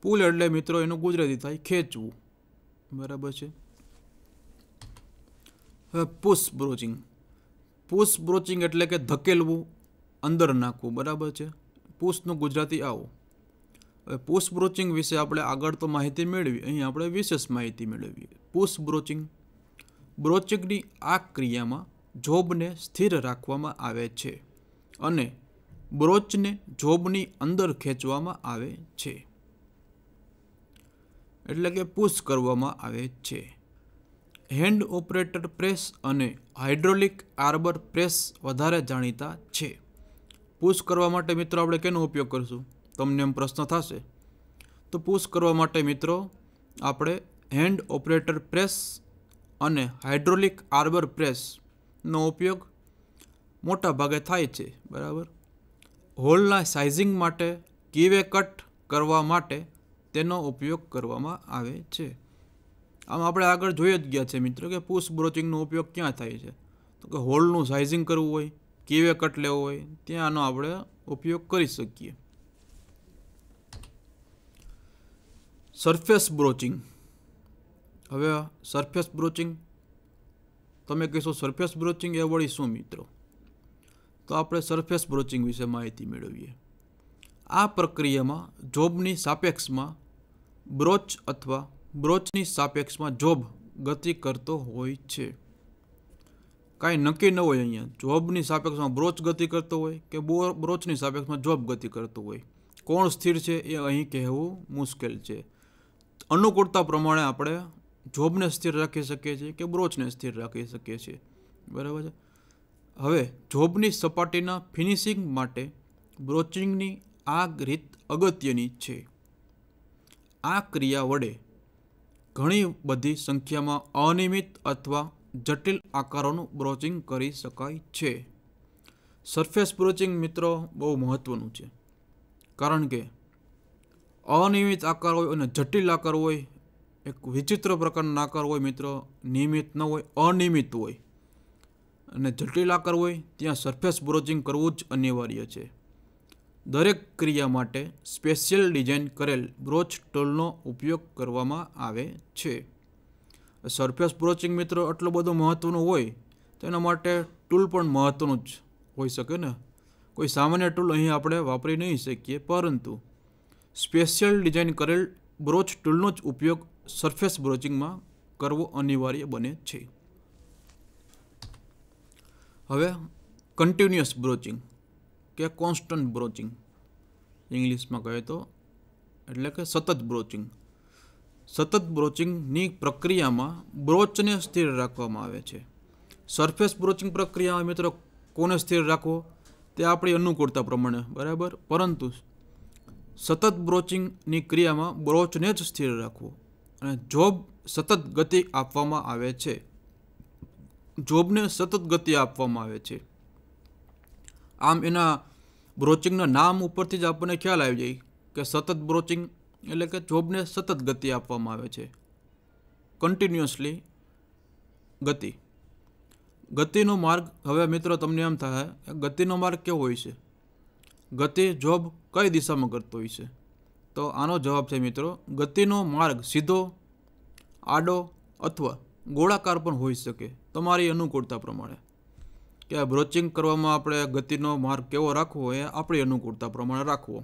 પુલ એટલે મિત્રો એનું ગુજરાતી થાય ખેંચવું બરાબર છે હવે પુશ બ્રોચિંગ પુશ બ્રોચિંગ એટલે કે ધકેલવું અંદર નાખવું બરાબર છે પુશનું ગુજરાતી આવું હવે પુશ બ્રોચિંગ વિશે આપણે આગળ તો માહિતી મેળવી અહીં આપણે વિશેષ માહિતી મેળવીએ પુશ બ્રોચિંગ બ્રોચિંગની આ ક્રિયામાં જોબને સ્થિર રાખવામાં આવે છે અને બ્રોચને જોબની અંદર ખેંચવામાં આવે છે એટલે કે પુશ કરવામાં આવે છે હેન્ડ ઓપરેટર પ્રેસ અને હાઇડ્રોલિક આર્બર પ્રેસ વધારે જાણીતા છે પુશ કરવા માટે મિત્રો આપણે કેનો ઉપયોગ કરીશું તમને એમ પ્રશ્ન થશે તો પુશ કરવા માટે મિત્રો આપણે હેન્ડ ઓપરેટર પ્રેસ અને હાઇડ્રોલિક આર્બર પ્રેસનો ઉપયોગ મોટા ભાગે થાય છે બરાબર હોલના સાઇઝિંગ માટે કીવે કટ કરવા માટે તેનો ઉપયોગ કરવામાં આવે છે આમ આપણે આગળ જોઈએ જ ગયા છે મિત્રો કે પુશ બ્રોચિંગનો ઉપયોગ ક્યાં થાય છે તો કે હોલનું સાઇઝિંગ કરવું હોય કેવે કટ લેવો હોય ત્યાં આનો આપણે ઉપયોગ કરી શકીએ સરફેસ બ્રોચિંગ હવે સરફેસ બ્રોચિંગ તમે કહેશો સરફેસ બ્રોચિંગ એ વળી શું મિત્રો તો આપણે સરફેસ બ્રોચિંગ વિશે માહિતી મેળવીએ આ પ્રક્રિયામાં જોબની સાપેક્ષમાં બ્રોચ અથવા બ્રોચની સાપેક્ષમાં જોબ ગતિ કરતો હોય છે કાંઈ નક્કી ન હોય અહીંયા જોબની સાપેક્ષમાં બ્રોચ ગતિ કરતો હોય કે બો બ્રોચની સાપેક્ષમાં જોબ ગતિ કરતો હોય કોણ સ્થિર છે એ અહીં કહેવું મુશ્કેલ છે અનુકૂળતા પ્રમાણે આપણે જોબને સ્થિર રાખી શકીએ છીએ કે બ્રોચને સ્થિર રાખી શકીએ છીએ બરાબર છે હવે જોબની સપાટીના ફિનિશિંગ માટે બ્રોચિંગની આ રીત અગત્યની છે આ ક્રિયા વડે ઘણી બધી સંખ્યામાં અનિયમિત અથવા જટિલ આકારોનું બ્રોચિંગ કરી શકાય છે સરફેસ બ્રોચિંગ મિત્રો બહુ મહત્ત્વનું છે કારણ કે અનિયમિત આકાર હોય અને જટિલ આકાર હોય એક વિચિત્ર પ્રકારના આકાર હોય મિત્રો નિયમિત ન હોય અનિયમિત હોય અને જટિલ આકાર હોય ત્યાં સરફેસ બ્રોચિંગ કરવું જ અનિવાર્ય છે દરેક ક્રિયા માટે સ્પેશિયલ ડિઝાઇન કરેલ બ્રોચ ટોલનો ઉપયોગ કરવામાં આવે છે સરફેસ બ્રોચિંગ મિત્રો આટલો બધો મહત્ત્વનો હોય તો એના માટે ટૂલ પણ મહત્ત્વનું જ હોઈ શકે ને કોઈ સામાન્ય ટૂલ અહીં આપણે વાપરી નહીં શકીએ પરંતુ સ્પેશિયલ ડિઝાઇન કરેલ બ્રોચ ટૂલનો જ ઉપયોગ સરફેસ બ્રોચિંગમાં કરવો અનિવાર્ય બને છે હવે કન્ટિન્યુઅસ બ્રોચિંગ કે કોન્સ્ટન્ટ બ્રોચિંગ ઇંગ્લિશમાં કહે તો એટલે કે સતત બ્રોચિંગ સતત બ્રોચિંગની પ્રક્રિયામાં બ્રોચને સ્થિર રાખવામાં આવે છે સરફેસ બ્રોચિંગ પ્રક્રિયામાં મિત્રો કોને સ્થિર રાખવો તે આપણી અનુકૂળતા પ્રમાણે બરાબર પરંતુ સતત બ્રોચિંગની ક્રિયામાં બ્રોચને જ સ્થિર રાખવો અને જોબ સતત ગતિ આપવામાં આવે છે જોબને સતત ગતિ આપવામાં આવે છે આમ એના બ્રોચિંગના નામ ઉપરથી જ આપણને ખ્યાલ આવી જાય કે સતત બ્રોચિંગ એટલે કે જોબને સતત ગતિ આપવામાં આવે છે કન્ટિન્યુઅસલી ગતિ ગતિનો માર્ગ હવે મિત્રો તમને એમ થાય કે ગતિનો માર્ગ કેવો હોય છે ગતિ જોબ કઈ દિશામાં કરતો હોય છે તો આનો જવાબ છે મિત્રો ગતિનો માર્ગ સીધો આડો અથવા ગોળાકાર પણ હોઈ શકે તમારી અનુકૂળતા પ્રમાણે કે બ્રોચિંગ કરવામાં આપણે ગતિનો માર્ગ કેવો રાખવો એ આપણી અનુકૂળતા પ્રમાણે રાખવો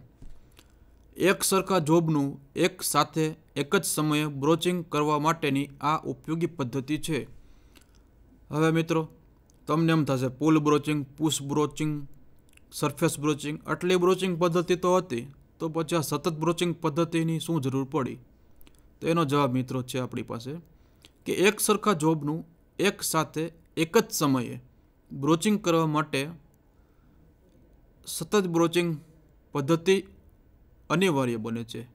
એક સરખા જોબનું એક સાથે એક જ સમયે બ્રોચિંગ કરવા માટેની આ ઉપયોગી પદ્ધતિ છે હવે મિત્રો તમને એમ થશે પુલ બ્રોચિંગ પુશ બ્રોચિંગ સરફેસ બ્રોચિંગ આટલી બ્રોચિંગ પદ્ધતિ તો હતી તો પછી આ સતત બ્રોચિંગ પદ્ધતિની શું જરૂર પડી તો એનો જવાબ મિત્રો છે આપણી પાસે કે એક સરખા જોબનું એક સાથે એક જ સમયે બ્રોચિંગ કરવા માટે સતત બ્રોચિંગ પદ્ધતિ અનિવાર્ય બને છે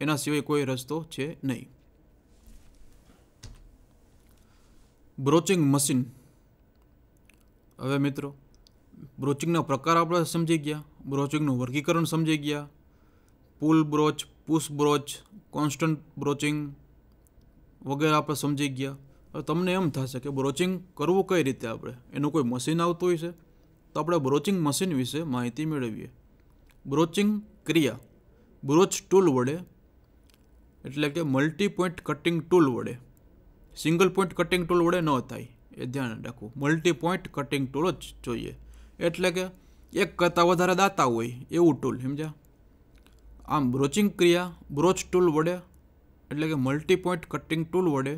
એના સિવાય કોઈ રસ્તો છે નહીં બ્રોચિંગ મશીન હવે મિત્રો બ્રોચિંગના પ્રકાર આપણે સમજી ગયા બ્રોચિંગનું વર્ગીકરણ સમજી ગયા pull broach push broach constant broaching વગેરે આપણે સમજી ગયા તમને એમ થશે કે બ્રોચિંગ કરવું કઈ રીતે આપણે એનું કોઈ મશીન આવતું હોય છે તો આપણે બ્રોચિંગ મશીન વિશે માહિતી મેળવીએ બ્રોચિંગ ક્રિયા બ્રોચ ટૂલ વડે એટલે કે મલ્ટી પોઈન્ટ કટિંગ ટૂલ વડે સિંગલ પોઈન્ટ કટિંગ ટૂલ વડે ન થાય એ ધ્યાન રાખવું મલ્ટી પોઈન્ટ કટિંગ ટૂલ જ જોઈએ એટલે કે એક કરતાં વધારે દાતા હોય એવું ટૂલ સમજ્યા આમ બ્રોચિંગ ક્રિયા બ્રોચ ટૂલ વડે એટલે કે મલ્ટી પોઈન્ટ કટિંગ ટૂલ વડે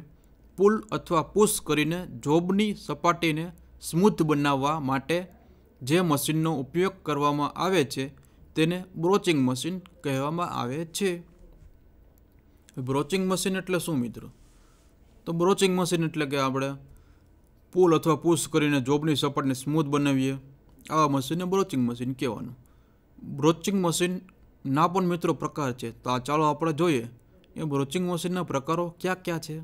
પુલ અથવા પુશ કરીને જોબની સપાટીને સ્મૂથ બનાવવા માટે જે મશીનનો ઉપયોગ કરવામાં આવે છે તેને બ્રોચિંગ મશીન કહેવામાં આવે છે બ્રોચિંગ મશીન એટલે શું મિત્રો તો બ્રોચિંગ મશીન એટલે કે આપણે પુલ અથવા પુશ કરીને જોબની સપાટને સ્મૂથ બનાવીએ આવા મશીનને બ્રોચિંગ મશીન કહેવાનું બ્રોચિંગ મશીનના પણ મિત્રો પ્રકાર છે તો આ ચાલો આપણે જોઈએ એ બ્રોચિંગ મશીનના પ્રકારો ક્યાં ક્યાં છે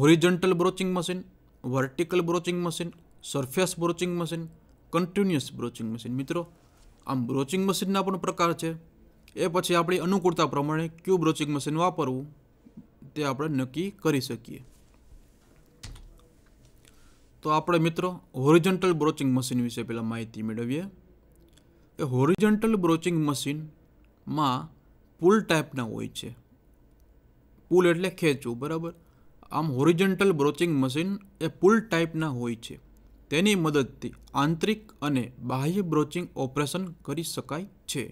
horizontal broaching machine vertical broaching machine surface broaching machine continuous broaching machine મિત્રો આમ બ્રોચિંગ મશીનના પણ પ્રકાર છે એ પછી આપણી અનુકૂળતા પ્રમાણે કયું બ્રોચિંગ મશીન વાપરવું તે આપણે નક્કી કરી શકીએ તો આપણે મિત્રો હોરિજન્ટલ બ્રોચિંગ મશીન વિશે પહેલાં માહિતી મેળવીએ એ હોરિજન્ટલ બ્રોચિંગ મશીનમાં પુલ ટાઈપના હોય છે પુલ એટલે ખેંચવું બરાબર આમ હોરિજન્ટલ બ્રોચિંગ મશીન એ પુલ ટાઈપના હોય છે તેની મદદથી આંતરિક અને બાહ્ય બ્રોચિંગ ઓપરેશન કરી શકાય છે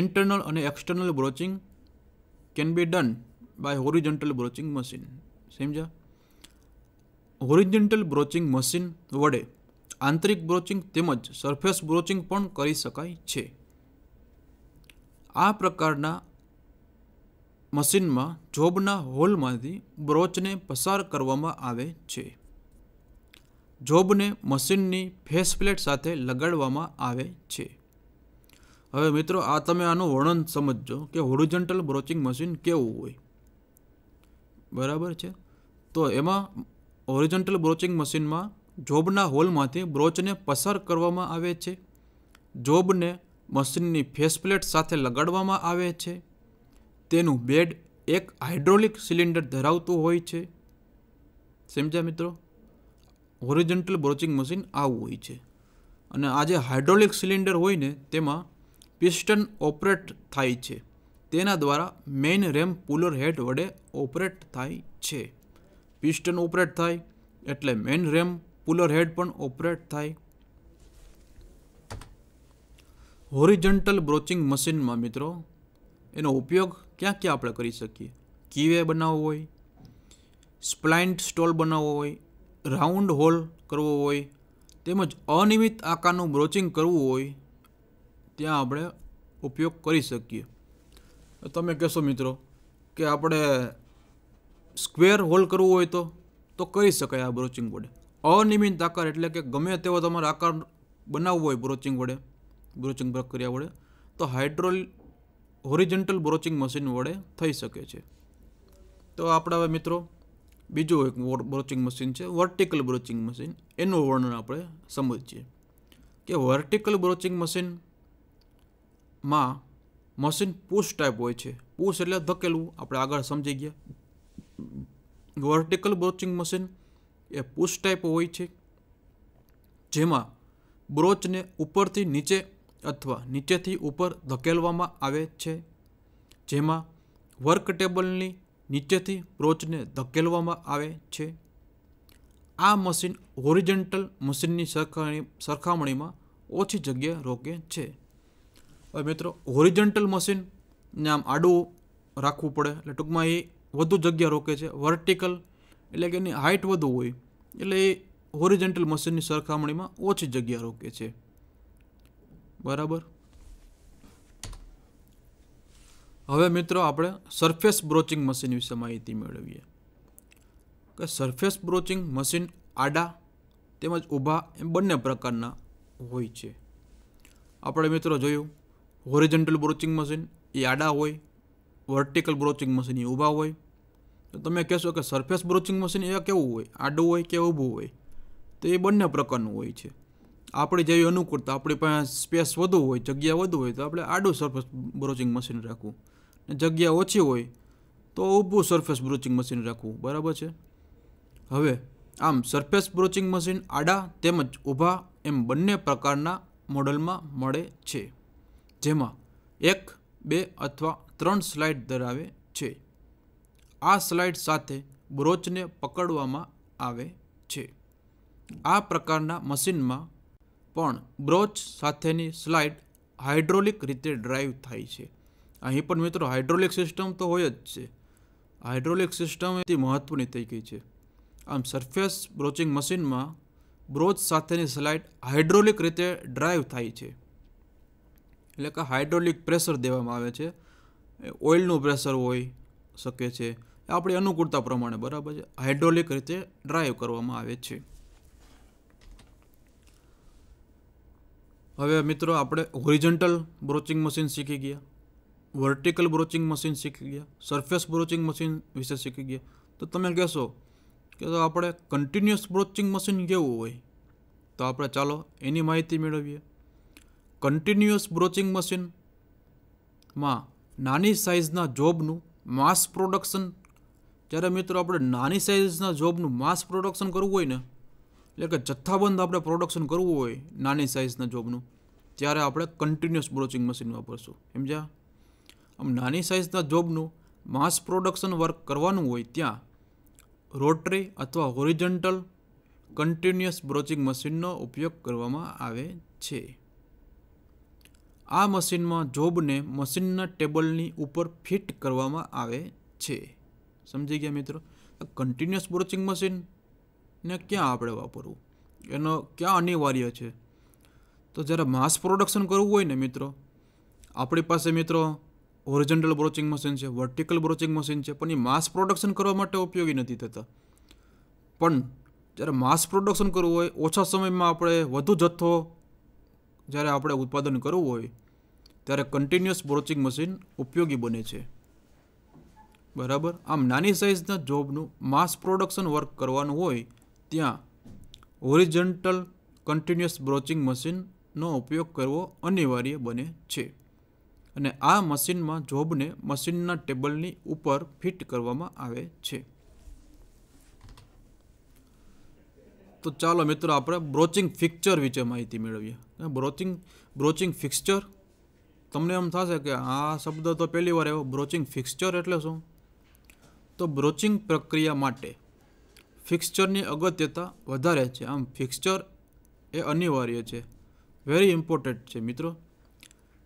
ઇન્ટરનલ અને external broaching can be done by horizontal broaching machine સમજા હોરિજન્ટલ બ્રોચિંગ મશીન વડે આંતરિક બ્રોચિંગ તેમજ સરફેસ બ્રોચિંગ પણ કરી શકાય છે આ પ્રકારના મશીનમાં જોબના હોલમાંથી બ્રોચને પસાર કરવામાં આવે છે જોબને મશીનની ફેસ પ્લેટ સાથે લગાડવામાં આવે છે હવે મિત્રો આ તમે આનું વર્ણન સમજજો કે હોરિજન્ટલ બ્રોચિંગ મશીન કેવું હોય બરાબર છે તો એમાં હોરિજન્ટલ બ્રોચિંગ મશીનમાં જોબના હોલમાંથી બ્રોચને પસાર કરવામાં આવે છે જોબને મશીનની ફેસ પ્લેટ સાથે લગાડવામાં આવે છે તેનું બેડ એક હાઇડ્રોલિક સિલિન્ડર ધરાવતું હોય છે સમજ્યા મિત્રો હોરિજન્ટલ બ્રોચિંગ મશીન આવું હોય છે અને આ જે હાઇડ્રોલિક સિલિન્ડર હોય ને તેમાં પિસ્ટન ઓપરેટ થાય છે તેના દ્વારા મેઇન રેમ પુલર હેડ વડે ઓપરેટ થાય છે પિસ્ટન ઓપરેટ થાય એટલે મેઇન રેમ પુલર હેડ પણ ઓપરેટ થાય હોરિજન્ટલ બ્રોચિંગ મશીનમાં મિત્રો એનો ઉપયોગ ક્યાં ક્યાં આપણે કરી શકીએ કીવે બનાવવો હોય સ્પ્લાઇન્ટ સ્ટોલ બનાવવો હોય રાઉન્ડ હોલ કરવો હોય તેમજ અનિયમિત આકારનું બ્રોચિંગ કરવું હોય ત્યાં આપણે ઉપયોગ કરી શકીએ તમે કહેશો મિત્રો કે આપણે સ્ક્વેર હોલ કરવું હોય તો તો કરી શકાય આ બ્રોચિંગ વડે અનિયમિત આકાર એટલે કે ગમે તેવો તમારો આકાર બનાવવો હોય બ્રોચિંગ વડે બ્રોચિંગ પ્રક્રિયા વડે તો હાઇડ્રોલ હોરિજન્ટલ બ્રોચિંગ મશીન વડે થઈ શકે છે તો આપણા હવે મિત્રો બીજું એક બ્રોચિંગ મશીન છે વર્ટિકલ બ્રોચિંગ મશીન એનું વર્ણન આપણે સમજીએ કે વર્ટિકલ બ્રોચિંગ મશીનમાં મશીન પુશ ટાઈપ હોય છે પુશ એટલે ધકેલવું આપણે આગળ સમજી ગયા વર્ટિકલ બ્રોચિંગ મશીન એ પુશ ટાઈપ હોય છે જેમાં બ્રોચને ઉપરથી નીચે અથવા નીચેથી ઉપર ધકેલવામાં આવે છે જેમાં વર્ક ટેબલની નીચેથી પ્રોચને ધકેલવામાં આવે છે આ મશીન હોરિજન્ટલ મશીનની સરખામણી સરખામણીમાં ઓછી જગ્યા રોકે છે હવે મિત્રો હોરિજન્ટલ મશીન ને આમ આડું રાખવું પડે એટલે ટૂંકમાં એ વધુ જગ્યા રોકે છે વર્ટિકલ એટલે કે એની હાઇટ વધુ હોય એટલે એ હોરિજન્ટલ મશીનની સરખામણીમાં ઓછી જગ્યા રોકે છે બરાબર હવે મિત્રો આપણે સરફેસ બ્રોચિંગ મશીન વિશે માહિતી મેળવીએ કે સરફેસ બ્રોચિંગ મશીન આડા તેમજ ઊભા એમ બંને પ્રકારના હોય છે આપણે મિત્રો જોયું હોરિજન્ટલ બ્રોચિંગ મશીન એ આડા હોય વર્ટિકલ બ્રોચિંગ મશીન એ ઊભા હોય તો તમે કહેશો કે સરફેસ બ્રોચિંગ મશીન એ કેવું હોય આડું હોય કે ઊભું હોય તો એ બંને પ્રકારનું હોય છે આપણી જેવી અનુકૂળતા આપણી પાસે સ્પેસ વધુ હોય જગ્યા વધુ હોય તો આપણે આડું સરફેસ બ્રોચિંગ મશીન રાખવું ને જગ્યા ઓછી હોય તો ઊભું સરફેસ બ્રોચિંગ મશીન રાખવું બરાબર છે હવે આમ સરફેસ બ્રોચિંગ મશીન આડા તેમજ ઊભા એમ બંને પ્રકારના મોડલમાં મળે છે જેમાં એક બે અથવા ત્રણ સ્લાઇડ ધરાવે છે આ સ્લાઇડ સાથે બ્રોચને પકડવામાં આવે છે આ પ્રકારના મશીનમાં પણ બ્રોચ સાથેની સ્લાઇડ હાઇડ્રોલિક રીતે ડ્રાઈવ થાય છે અહીં પણ મિત્રો હાઇડ્રોલિક સિસ્ટમ તો હોય જ છે હાઇડ્રોલિક સિસ્ટમ એ મહત્ત્વની થઈ ગઈ છે આમ સરફેસ બ્રોચિંગ મશીનમાં બ્રોચ સાથેની સ્લાઇડ હાઇડ્રોલિક રીતે ડ્રાઈવ થાય છે એટલે કે હાઇડ્રોલિક પ્રેશર દેવામાં આવે છે ઓઇલનું પ્રેશર હોઈ શકે છે આપણી અનુકૂળતા પ્રમાણે બરાબર છે હાઇડ્રોલિક રીતે ડ્રાઈવ કરવામાં આવે છે હવે મિત્રો આપણે હોરિજન્ટલ બ્રોચિંગ મશીન શીખી ગયા વર્ટિકલ બ્રોચિંગ મશીન શીખી ગયા સરફેસ બ્રોચિંગ મશીન વિશે શીખી ગયા તો તમે કહેશો કે તો આપણે કન્ટિન્યુઅસ બ્રોચિંગ મશીન કેવું હોય તો આપણે ચાલો એની માહિતી મેળવીએ કન્ટિન્યુઅસ બ્રોચિંગ મશીનમાં નાની સાઇઝના જોબનું માસ પ્રોડક્શન જ્યારે મિત્રો આપણે નાની સાઇઝના જોબનું માસ પ્રોડક્શન કરવું હોય ને એટલે કે જથ્થાબંધ આપણે પ્રોડક્શન કરવું હોય નાની સાઇઝના જોબનું ત્યારે આપણે કન્ટિન્યુઅસ બ્રોચિંગ મશીન વાપરશું સમજ્યા આમ નાની સાઇઝના જોબનું માસ પ્રોડક્શન વર્ક કરવાનું હોય ત્યાં રોટરી અથવા હોરિજન્ટલ કન્ટિન્યુઅસ બ્રોચિંગ મશીનનો ઉપયોગ કરવામાં આવે છે આ મશીનમાં જોબને મશીનના ટેબલની ઉપર ફિટ કરવામાં આવે છે સમજી ગયા મિત્રો કન્ટિન્યુઅસ બ્રોચિંગ મશીન ને ક્યાં આપણે વાપરવું એનો ક્યાં અનિવાર્ય છે તો જ્યારે માસ પ્રોડક્શન કરવું હોય ને મિત્રો આપણી પાસે મિત્રો ઓરિજિનલ બ્રોચિંગ મશીન છે વર્ટિકલ બ્રોચિંગ મશીન છે પણ એ માસ પ્રોડક્શન કરવા માટે ઉપયોગી નથી થતા પણ જ્યારે માસ પ્રોડક્શન કરવું હોય ઓછા સમયમાં આપણે વધુ જથ્થો જ્યારે આપણે ઉત્પાદન કરવું હોય ત્યારે કન્ટિન્યુઅસ બ્રોચિંગ મશીન ઉપયોગી બને છે બરાબર આમ નાની સાઇઝના જોબનું માસ પ્રોડક્શન વર્ક કરવાનું હોય ત્યાં હોરિઝોન્ટલ કન્ટિન્યુઅસ બ્રોચિંગ મશીનનો ઉપયોગ કરવો અનિવાર્ય બને છે અને આ મશીનમાં જોબને મશીનના ટેબલની ઉપર ફિટ કરવામાં આવે છે તો ચાલો મિત્રો આપણે બ્રોચિંગ ફિક્ચર વિશે માહિતી મેળવીએ બ્રોચિંગ બ્રોચિંગ ફિક્સચર તમને એમ થશે કે આ શબ્દ તો પહેલી વાર આવ્યો બ્રોચિંગ ફિક્સચર એટલે શું તો બ્રોચિંગ પ્રક્રિયા માટે ફિક્સચરની અગત્યતા વધારે છે આમ ફિક્સચર એ અનિવાર્ય છે વેરી ઇમ્પોર્ટન્ટ છે મિત્રો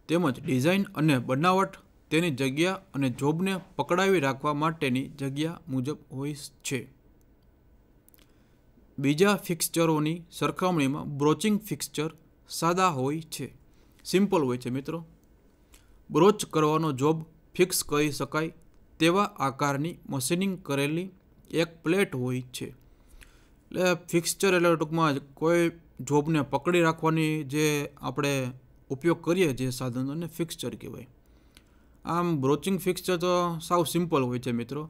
તેમજ ડિઝાઇન અને બનાવટ તેની જગ્યા અને જોબને પકડાવી રાખવા માટેની જગ્યા મુજબ હોય છે બીજા ફિક્સચરોની સરખામણીમાં બ્રોચિંગ ફિક્સચર સાદા હોય છે સિમ્પલ હોય છે મિત્રો બ્રોચ કરવાનો જોબ ફિક્સ કરી શકાય તેવા આકારની મશીનિંગ કરેલી એક પ્લેટ હોય છે એટલે ફિક્સચર એટલે ટૂંકમાં કોઈ જોબને પકડી રાખવાની જે આપણે ઉપયોગ કરીએ જે સાધનોને ફિક્સચર કહેવાય આમ બ્રોચિંગ ફિક્સચર તો સાવ સિમ્પલ હોય છે મિત્રો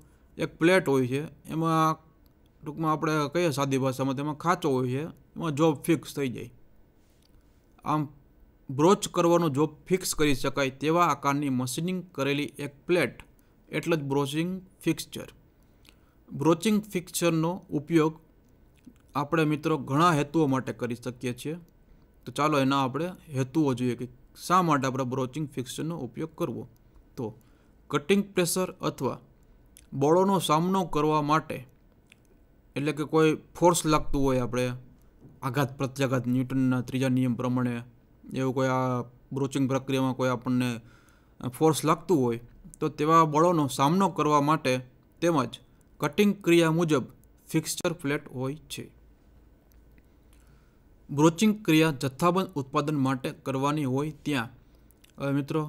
એક પ્લેટ હોય છે એમાં ટૂંકમાં આપણે કહીએ સાદી ભાષામાં તેમાં ખાંચો હોય છે એમાં જોબ ફિક્સ થઈ જાય આમ બ્રોચ કરવાનો જોબ ફિક્સ કરી શકાય તેવા આકારની મશીનિંગ કરેલી એક પ્લેટ એટલે જ બ્રોચિંગ ફિક્સચર બ્રોચિંગ ફિક્સરનો ઉપયોગ આપણે મિત્રો ઘણા હેતુઓ માટે કરી શકીએ છીએ તો ચાલો એના આપણે હેતુઓ જોઈએ કે શા માટે આપણે બ્રોચિંગ ફિક્સરનો ઉપયોગ કરવો તો કટિંગ પ્રેશર અથવા બળોનો સામનો કરવા માટે એટલે કે કોઈ ફોર્સ લાગતું હોય આપણે આઘાત પ્રત્યાઘાત ન્યૂટનના ત્રીજા નિયમ પ્રમાણે એવું કોઈ આ બ્રોચિંગ પ્રક્રિયામાં કોઈ આપણને ફોર્સ લાગતું હોય તો તેવા બળોનો સામનો કરવા માટે તેમજ કટિંગ ક્રિયા મુજબ ફિક્સચર ફ્લેટ હોય છે બ્રોચિંગ ક્રિયા જથ્થાબંધ ઉત્પાદન માટે કરવાની હોય ત્યાં હવે મિત્રો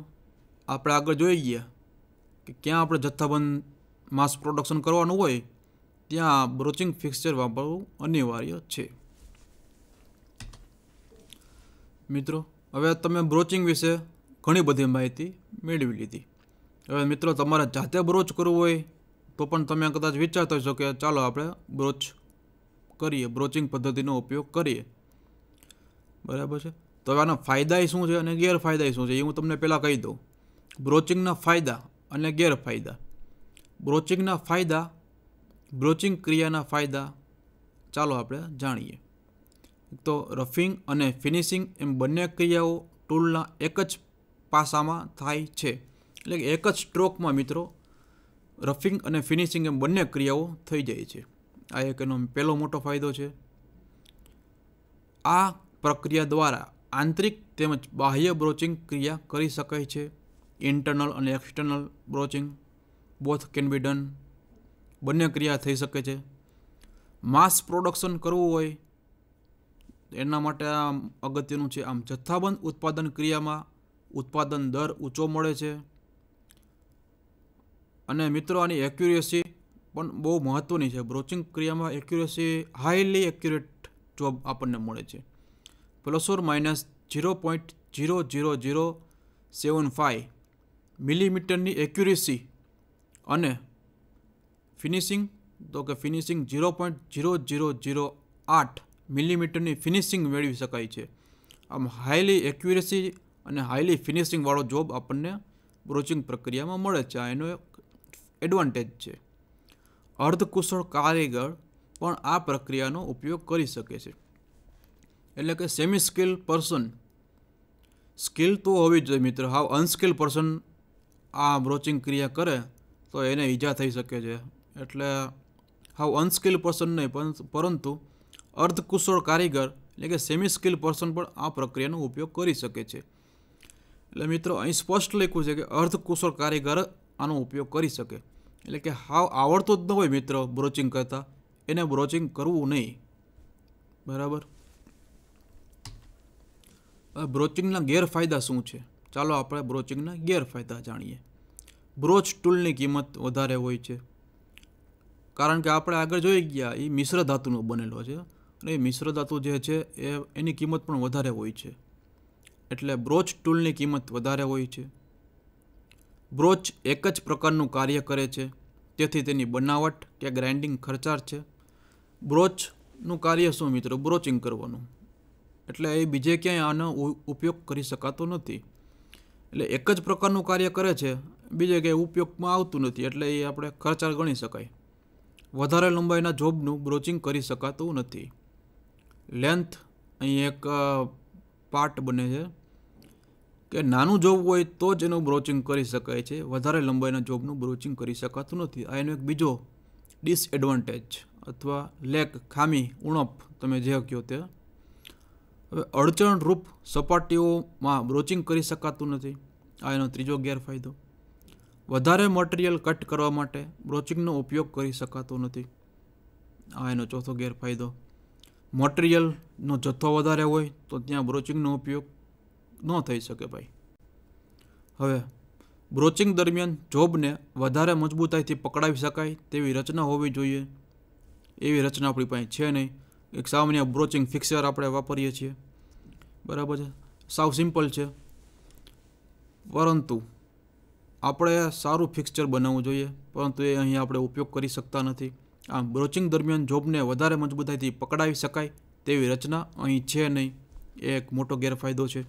આપણે આગળ જોઈ ગયા કે ક્યાં આપણે જથ્થાબંધ માસ પ્રોડક્શન કરવાનું હોય ત્યાં બ્રોચિંગ ફિક્સચર વાપરવું અનિવાર્ય છે મિત્રો હવે તમે બ્રોચિંગ વિશે ઘણી બધી માહિતી મેળવી લીધી હવે મિત્રો તમારે જાતે બ્રોચ કરવું હોય તો પણ તમે કદાચ વિચારતા હશો કે ચાલો આપણે બ્રોચ કરીએ બ્રોચિંગ પદ્ધતિનો ઉપયોગ કરીએ બરાબર છે તો હવે આના ફાયદા શું છે અને ગેરફાયદા શું છે એ હું તમને પહેલાં કહી દઉં બ્રોચિંગના ફાયદા અને ગેરફાયદા બ્રોચિંગના ફાયદા બ્રોચિંગ ક્રિયાના ફાયદા ચાલો આપણે જાણીએ તો રફિંગ અને ફિનિશિંગ એમ બંને ક્રિયાઓ ટૂલના એક જ પાસામાં થાય છે એટલે કે એક જ સ્ટ્રોકમાં મિત્રો રફિંગ અને ફિનિશિંગ એમ બંને ક્રિયાઓ થઈ જાય છે આ એક એનો પહેલો મોટો ફાયદો છે આ પ્રક્રિયા દ્વારા આંતરિક તેમજ બાહ્ય બ્રોચિંગ ક્રિયા કરી શકાય છે ઇન્ટરનલ અને external broaching both can be done બંને ક્રિયા થઈ શકે છે માસ પ્રોડક્શન કરવું હોય એના માટે આ અગત્યનું છે આમ જથ્થાબંધ ઉત્પાદન ક્રિયામાં ઉત્પાદન દર ઊંચો મળે છે અને મિત્રો આની એક્યુરેસી પણ બહુ મહત્ત્વની છે બ્રોચિંગ ક્રિયામાં એક્યુરેસી હાઈલી એક્યુરેટ જોબ આપણને મળે છે plus or minus zero point zero zero zero seven five મિલીમીટરની એક્યુરેસી અને ફિનિશિંગ તો કે finishing zero point zero zero zero આઠ મિલીમીટરની ફિનિશિંગ મેળવી શકાય છે આમ હાઈલી એક્યુરેસી અને હાઈલી ફિનિશિંગવાળો જોબ આપણને બ્રોચિંગ પ્રક્રિયામાં મળે છે આ એનો એડવાન્ટેજ છે અર્ધકુશળ કારીગર પણ આ પ્રક્રિયાનો ઉપયોગ કરી શકે છે એટલે કે સેમી સ્કિલ પર્સન સ્કિલ તો હોવી જોઈએ મિત્ર હાવ અનસ્કિલ પર્સન આ બ્રોચિંગ ક્રિયા કરે તો એને ઈજા થઈ શકે છે એટલે હાવ અનસ્કિલ પર્સન નહીં પરંતુ અર્ધકુશળ કારીગર એટલે કે સેમી સ્કિલ પર્સન પણ આ પ્રક્રિયાનો ઉપયોગ કરી શકે છે એટલે મિત્રો અહીં સ્પષ્ટ લખ્યું છે કે અર્ધકુશળ કારીગર આનો ઉપયોગ કરી શકે એટલે કે હાવ આવડતો જ ન હોય મિત્ર બ્રોચિંગ કરતાં એને બ્રોચિંગ કરવું નહીં બરાબર બ્રોચિંગના ગેરફાયદા શું છે ચાલો આપણે બ્રોચિંગના ગેરફાયદા જાણીએ બ્રોચ ટૂલની કિંમત વધારે હોય છે કારણ કે આપણે આગળ જોઈ ગયા એ મિશ્ર ધાતુનો બનેલો છે અને એ મિશ્ર ધાતુ જે છે એ એની કિંમત પણ વધારે હોય છે એટલે બ્રોચ ટૂલની કિંમત વધારે હોય છે બ્રોચ એક જ પ્રકારનું કાર્ય કરે છે તેથી તેની બનાવટ કે ગ્રાઇન્ડિંગ ખર્ચાળ છે બ્રોચનું કાર્ય શું મિત્રો બ્રોચિંગ કરવાનું એટલે એ બીજે ક્યાંય આનો ઉપયોગ કરી શકાતો નથી એટલે એક જ પ્રકારનું કાર્ય કરે છે બીજે ક્યાંય ઉપયોગમાં આવતું નથી એટલે એ આપણે ખર્ચાળ ગણી શકાય વધારે લંબાઈના જોબનું બ્રોચિંગ કરી શકાતું નથી લેન્થ અહીં એક પાર્ટ બને છે કે નાનું જોબ હોય તો જ એનું બ્રોચિંગ કરી શકાય છે વધારે લંબાઈના જોબનું બ્રોચિંગ કરી શકાતું નથી આ એનો એક બીજો ડિસએડવાન્ટેજ અથવા લેક ખામી ઉણપ તમે જે કહો તે હવે અડચણરૂપ સપાટીઓમાં બ્રોચિંગ કરી શકાતું નથી આ એનો ત્રીજો ગેરફાયદો વધારે મટીરિયલ કટ કરવા માટે બ્રોચિંગનો ઉપયોગ કરી શકાતો નથી આ એનો ચોથો ગેરફાયદો મટીરિયલનો જથ્થો વધારે હોય તો ત્યાં બ્રોચિંગનો ઉપયોગ ન થઈ શકે ભાઈ હવે બ્રોચિંગ દરમિયાન જોબને વધારે મજબૂતાઈથી પકડાવી શકાય તેવી રચના હોવી જોઈએ એવી રચના આપણી પાસે છે નહીં એક સામાન્ય બ્રોચિંગ ફિક્સર આપણે વાપરીએ છીએ બરાબર છે સાવ સિમ્પલ છે પરંતુ આપણે સારું ફિક્સચર બનાવવું જોઈએ પરંતુ એ અહીં આપણે ઉપયોગ કરી શકતા નથી આમ બ્રોચિંગ દરમિયાન જોબને વધારે મજબૂતાઈથી પકડાવી શકાય તેવી રચના અહીં છે નહીં એ એક મોટો ગેરફાયદો છે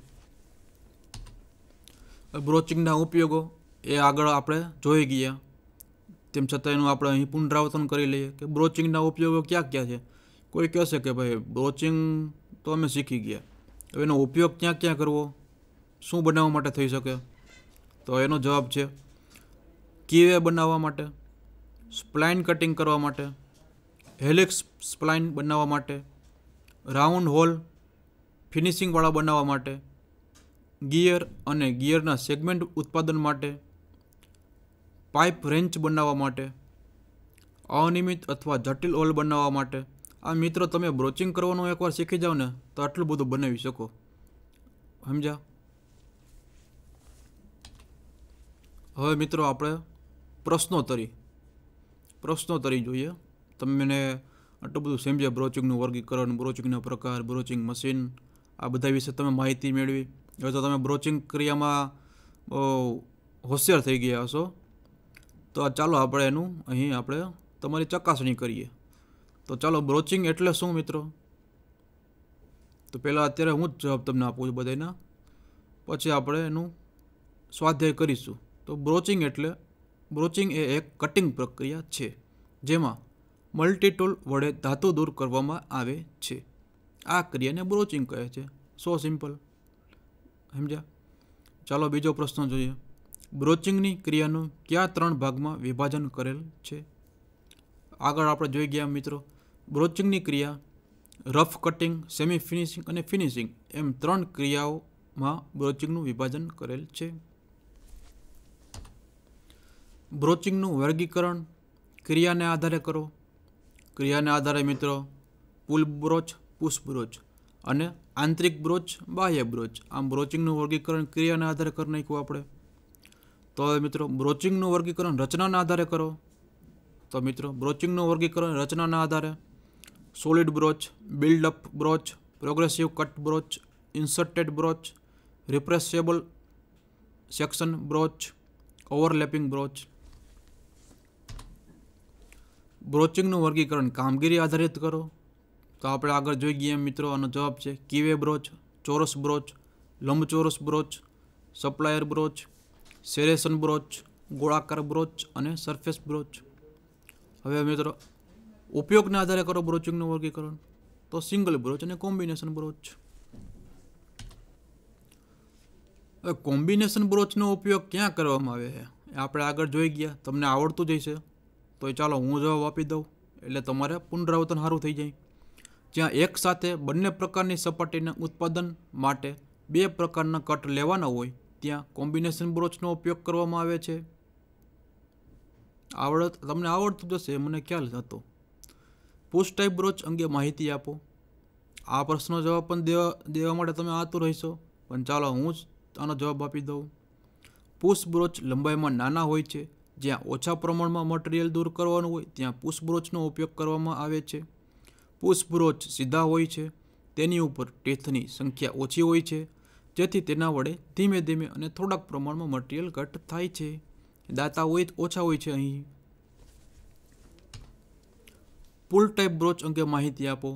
બ્રોચિંગના ઉપયોગો એ આગળ આપણે જોઈ ગયા તેમ છતાં એનું આપણે અહીં પુનરાવર્તન કરી લઈએ કે બ્રોચિંગના ઉપયોગો ક્યાં ક્યાં છે કોઈ કહેશે કે ભાઈ બ્રોચિંગ તો અમે શીખી ગયા હવે એનો ઉપયોગ ક્યાં ક્યાં કરવો શું બનાવવા માટે થઈ શકે તો એનો જવાબ છે કીવે બનાવવા માટે સ્પ્લાઇન કટિંગ કરવા માટે હેલિક્સ સ્પ્લાઇન બનાવવા માટે રાઉન્ડ હોલ ફિનિશિંગવાળા બનાવવા માટે ગિયર અને ગિયરના સેગમેન્ટ ઉત્પાદન માટે પાઇપ રેન્ચ બનાવવા માટે અનિયમિત અથવા જટિલ ઓલ બનાવવા માટે આ મિત્રો તમે બ્રોચિંગ કરવાનું એકવાર શીખી જાઓ ને તો આટલું બધું બનાવી શકો સમજ્યા હવે મિત્રો આપણે પ્રશ્નોત્તરી પ્રશ્નોત્તરી જોઈએ તમને આટલું બધું સમજ્યા બ્રોચિંગનું વર્ગીકરણ બ્રોચિંગના પ્રકાર બ્રોચિંગ મશીન આ બધા વિશે તમે માહિતી મેળવી હવે તો તમે બ્રોચિંગ ક્રિયામાં હોશિયાર થઈ ગયા હશો તો આ ચાલો આપણે એનું અહીં આપણે તમારી ચકાસણી કરીએ તો ચાલો બ્રોચિંગ એટલે શું મિત્રો તો પહેલાં અત્યારે હું જ જવાબ તમને આપું છું બધાના પછી આપણે એનું સ્વાધ્યાય કરીશું તો બ્રોચિંગ એટલે બ્રોચિંગ એ એક કટિંગ પ્રક્રિયા છે જેમાં મલ્ટીટૂલ વડે ધાતુ દૂર કરવામાં આવે છે આ ક્રિયાને બ્રોચિંગ કહે છે સો સિમ્પલ સમજ્યા ચાલો બીજો પ્રશ્ન જોઈએ બ્રોચિંગની ક્રિયાનું કયા ત્રણ ભાગમાં વિભાજન કરેલ છે આગળ આપણે જોઈ ગયા મિત્રો બ્રોચિંગની ક્રિયા રફ કટિંગ સેમી ફિનિશિંગ અને ફિનિશિંગ એમ ત્રણ ક્રિયાઓમાં બ્રોચિંગનું વિભાજન કરેલ છે બ્રોચિંગનું વર્ગીકરણ ક્રિયાને આધારે કરો ક્રિયાને આધારે મિત્રો પુલ બ્રોચ પુશ બ્રોચ અને આંતરિક બ્રોચ બાહ્ય બ્રોચ આમ બ્રોચિંગનું વર્ગીકરણ ક્રિયાના આધારે કરી નાખ્યું આપણે તો હવે મિત્રો બ્રોચિંગનું વર્ગીકરણ રચનાના આધારે કરો તો મિત્રો બ્રોચિંગનું વર્ગીકરણ રચનાના આધારે solid broach build up broach progressive cut broach inserted broach replaceable section broach overlapping broach બ્રોચિંગનું વર્ગીકરણ કામગીરી આધારિત કરો તો આપણે આગળ જોઈ ગયા મિત્રો આનો જવાબ છે કીવે બ્રોચ ચોરસ બ્રોચ લંબચોરસ broach supplier broach serration broach ગોળાકાર બ્રોચ અને સરફેસ બ્રોચ હવે મિત્રો ઉપયોગને આધારે કરો બ્રોચિંગનું વર્ગીકરણ તો સિંગલ બ્રોચ અને કોમ્બિનેશન બ્રોચ હવે કોમ્બિનેશન બ્રોચનો ઉપયોગ ક્યાં કરવામાં આવે છે એ આપણે આગળ જોઈ ગયા તમને આવડતું જ હશે તો ચાલો હું જવાબ આપી દઉં એટલે તમારે પુનરાવર્તન સારું થઈ જાય જ્યાં એક સાથે બંને પ્રકારની સપાટીના ઉત્પાદન માટે બે પ્રકારના કટ લેવાના હોય ત્યાં કોમ્બિનેશન બ્રોચનો ઉપયોગ કરવામાં આવે છે આવડત તમને આવડતું જશે મને ખ્યાલ હતો પુશ ટાઈપ બ્રોચ અંગે માહિતી આપો આ પ્રશ્નનો જવાબ પણ દેવા દેવા માટે તમે આતું રહીશો પણ ચાલો હું જ આનો જવાબ આપી દઉં પુશ બ્રોચ લંબાઈમાં નાના હોય છે જ્યાં ઓછા પ્રમાણમાં મટીરિયલ દૂર કરવાનું હોય ત્યાં પુશ બ્રોચનો ઉપયોગ કરવામાં આવે છે પુષ્પરોચ સીધા હોય છે તેની ઉપર ટેથની સંખ્યા ઓછી હોય છે જેથી તેના વડે ધીમે ધીમે અને થોડાક પ્રમાણમાં મટીરિયલ ઘટ થાય છે દાતા હોય ઓછા હોય છે અહીં પુલ ટાઈપ બ્રોચ અંગે માહિતી આપો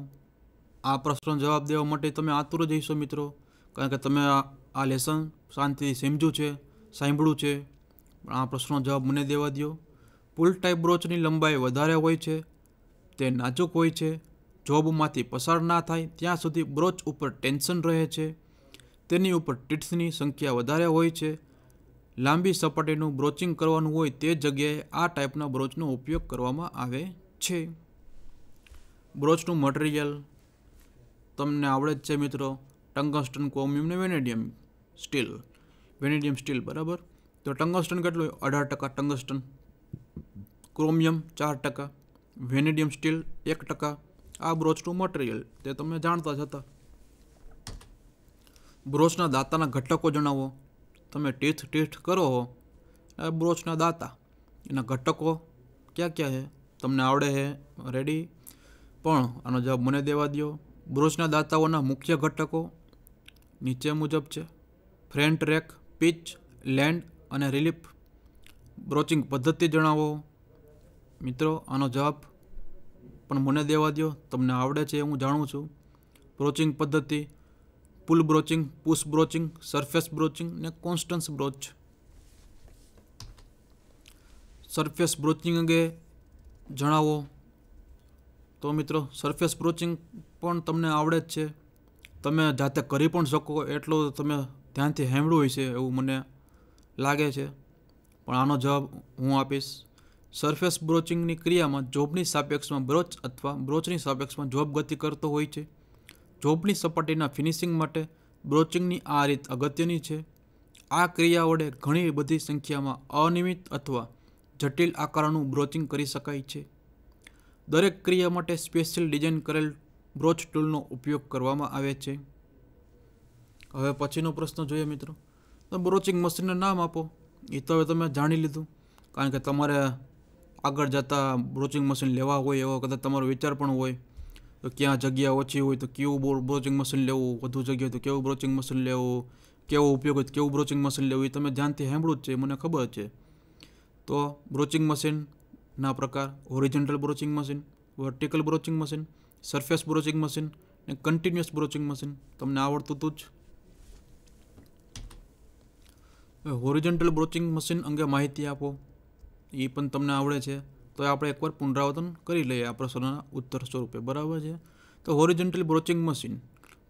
આ પ્રશ્નનો જવાબ દેવા માટે તમે આતુર જ હશો મિત્રો કારણ કે તમે આ લેસન શાંતિથી સમજ્યું છે સાંભળ્યું છે પણ આ પ્રશ્નનો જવાબ મને દેવા દો પુલ ટાઈપ બ્રોચની લંબાઈ વધારે હોય છે તે નાજુક હોય છે જોબમાંથી પસાર ના થાય ત્યાં સુધી બ્રોચ ઉપર ટેન્શન રહે છે તેની ઉપર ટીટ્સની સંખ્યા વધારે હોય છે લાંબી સપાટીનું બ્રોચિંગ કરવાનું હોય તે જગ્યાએ આ ટાઈપના બ્રોચનો ઉપયોગ કરવામાં આવે છે બ્રોચનું મટીરિયલ તમને આવડે જ છે મિત્રો ટંગસ્ટન કોમ્યુમ ને વેનેડિયમ સ્ટીલ વેનેડિયમ સ્ટીલ બરાબર તો ટંગસ્ટન કેટલું અઢાર ટકા ટંગસ્ટન ક્રોમિયમ ચાર ટકા વેનેડિયમ સ્ટીલ એક ટકા આ બ્રોચ ટુ મટીરિયલ તે તમે જાણતા જ હતા બ્રોચના દાતાના ઘટકો જણાવો તમે ટીથ ટીથ કરો હો આ બ્રોચના દાતા એના ઘટકો ક્યાં ક્યાં છે તમને આવડે છે રેડી પણ આનો જવાબ મને દેવા દો બ્રોચના દાતાઓના મુખ્ય ઘટકો નીચે મુજબ છે ફ્રેન્ટ ટ્રેક પિચ લેન્ડ અને રિલીફ બ્રોચિંગ પદ્ધતિ જણાવો મિત્રો આનો જવાબ પણ મને દેવા દો તમને આવડે છે હું જાણું છું બ્રોચિંગ પદ્ધતિ પુલ બ્રોચિંગ પુશ બ્રોચિંગ સરફેસ બ્રોચિંગ ને કોન્સ્ટન્સ બ્રોચ સરફેસ બ્રોચિંગ અંગે જણાવો તો મિત્રો સરફેસ બ્રોચિંગ પણ તમને આવડે જ છે તમે જાતે કરી પણ શકો એટલો તમે ધ્યાનથી હેમળ્યું હોય છે એવું મને લાગે છે પણ આનો જવાબ હું આપીશ સરફેસ બ્રોચિંગની ક્રિયામાં જોબની સાપેક્ષમાં બ્રોચ અથવા બ્રોચની સાપેક્ષમાં જોબ ગતિ કરતો હોય છે જોબની સપાટીના ફિનિશિંગ માટે બ્રોચિંગની આ રીત અગત્યની છે આ ક્રિયા વડે ઘણી બધી સંખ્યામાં અનિયમિત અથવા જટિલ આકારોનું બ્રોચિંગ કરી શકાય છે દરેક ક્રિયા માટે સ્પેશિયલ ડિઝાઇન કરેલ બ્રોચ ટૂલનો ઉપયોગ કરવામાં આવે છે હવે પછીનો પ્રશ્ન જોઈએ મિત્રો તો બ્રોચિંગ મશીનનું નામ આપો એ તો હવે તમે જાણી લીધું કારણ કે તમારે આગળ જતા બ્રોચિંગ મશીન લેવા હોય એવો કદાચ તમારો વિચાર પણ હોય તો ક્યાં જગ્યા ઓછી હોય તો કેવું બ્રોચિંગ મશીન લેવું વધુ જગ્યા હોય તો કેવું બ્રોચિંગ મશીન લેવું કેવો ઉપયોગ હોય કેવું બ્રોચિંગ મશીન લેવું એ તમે ધ્યાનથી સાંભળું જ છે મને ખબર છે તો બ્રોચિંગ મશીનના પ્રકાર original broaching machine vertical broaching machine surface broaching machine ને કન્ટિન્યુઅસ બ્રોચિંગ મશીન તમને આવડતું હતું જ હોરિજન્ટલ બ્રોચિંગ મશીન અંગે માહિતી આપો એ પણ તમને આવડે છે તો આપણે એકવાર પુનરાવર્તન કરી લઈએ આ પ્રશ્નના ઉત્તર સ્વરૂપે બરાબર છે તો હોરિજન્ટલ બ્રોચિંગ મશીન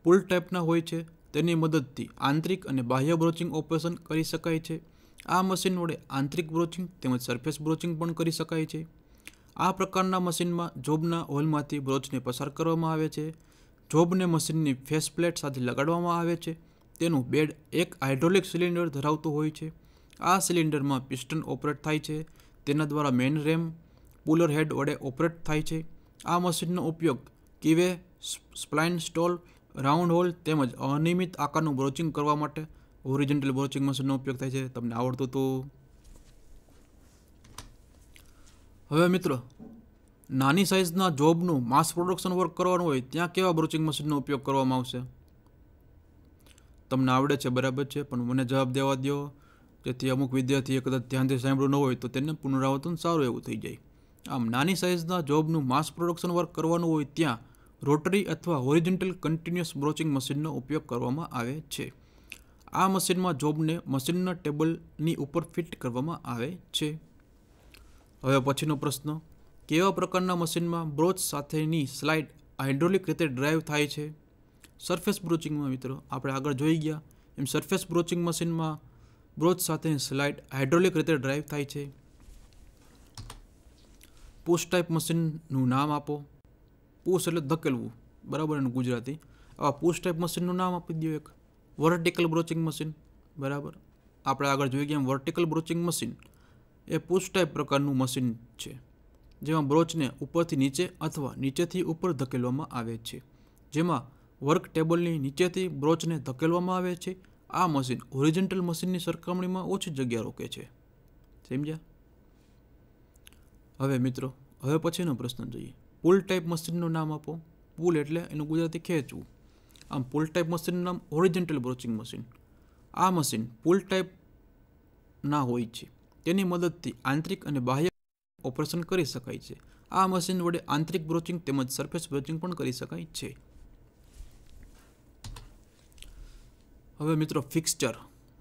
પુલ ટાઈપના હોય છે તેની મદદથી આંતરિક અને બાહ્ય બ્રોચિંગ ઓપરેશન કરી શકાય છે આ મશીન વડે આંતરિક બ્રોચિંગ તેમજ સરફેસ બ્રોચિંગ પણ કરી શકાય છે આ પ્રકારના મશીનમાં જોબના હોલમાંથી બ્રોચને પસાર કરવામાં આવે છે જોબને મશીનની ફેસ પ્લેટ સાથે લગાડવામાં આવે છે તેનું બેડ એક હાઇડ્રોલિક સિલિન્ડર ધરાવતું હોય છે આ સિલિન્ડરમાં પિસ્ટન ઓપરેટ થાય છે તેના દ્વારા મેન રેમ પુલર હેડ વડે ઓપરેટ થાય છે આ મશીનનો ઉપયોગ કીવે સ્પ્લાઇન સ્ટોલ રાઉન્ડ હોલ તેમજ અનિયમિત આકારનું બ્રોચિંગ કરવા માટે ઓરિજિનલ બ્રોચિંગ મશીનનો ઉપયોગ થાય છે તમને આવડતું હતું હવે મિત્રો નાની સાઇઝના જોબનું માસ પ્રોડક્શન વર્ક કરવાનું હોય ત્યાં કેવા બ્રોચિંગ મશીનનો ઉપયોગ કરવામાં આવશે તમને આવડે છે બરાબર છે પણ મને જવાબ દેવા દો જેથી અમુક વિદ્યાર્થીએ કદાચ ધ્યાનથી સાંભળ્યું ન હોય તો તેને પુનરાવર્તન સારું એવું થઈ જાય આમ નાની સાઇઝના જોબનું માસ પ્રોડક્શન વર્ક કરવાનું હોય ત્યાં રોટરી અથવા હોરિજન્ટલ કન્ટિન્યુઅસ બ્રોચિંગ મશીનનો ઉપયોગ કરવામાં આવે છે આ મશીનમાં જોબને મશીનના ટેબલની ઉપર ફિટ કરવામાં આવે છે હવે પછીનો પ્રશ્ન કેવા પ્રકારના મશીનમાં બ્રોચ સાથેની સ્લાઇડ હાઇડ્રોલિક રીતે ડ્રાઈવ થાય છે સરફેસ બ્રોચિંગમાં મિત્રો આપણે આગળ જોઈ ગયા એમ સરફેસ બ્રોચિંગ મશીનમાં બ્રોચ સાથે સ્લાઇડ હાઇડ્રોલિક રીતે ડ્રાઈવ થાય છે પોસ્ટ ટાઈપ મશીનનું નામ આપો પોસ્ટ એટલે ધકેલવું બરાબર એનું ગુજરાતી આવા પોસ્ટ ટાઈપ મશીનનું નામ આપી દો એક વર્ટિકલ બ્રોચિંગ મશીન બરાબર આપણે આગળ જોઈ ગયા વર્ટિકલ બ્રોચિંગ મશીન એ પોસ્ટ ટાઈપ પ્રકારનું મશીન છે જેમાં બ્રોચને ઉપરથી નીચે અથવા નીચેથી ઉપર ધકેલવામાં આવે છે જેમાં વર્ક ટેબલની નીચેથી બ્રોચને ધકેલવામાં આવે છે આ મશીન ઓરિજિન્ટલ મશીનની સરખામણીમાં ઓછી જગ્યા રોકે છે સમજ્યા હવે મિત્રો હવે પછીનો પ્રશ્ન જોઈએ પુલ ટાઈપ મશીનનું નામ આપો પુલ એટલે એનું ગુજરાતી ખેંચવું આમ પુલ ટાઈપ મશીનનું નામ ઓરિજિન્ટલ બ્રોચિંગ મશીન આ મશીન પુલ ટાઈપના હોય છે તેની મદદથી આંતરિક અને બાહ્ય ઓપરેશન કરી શકાય છે આ મશીન વડે આંતરિક બ્રોચિંગ તેમજ સરફેસ બ્રોચિંગ પણ કરી શકાય છે હવે મિત્રો ફિક્સચર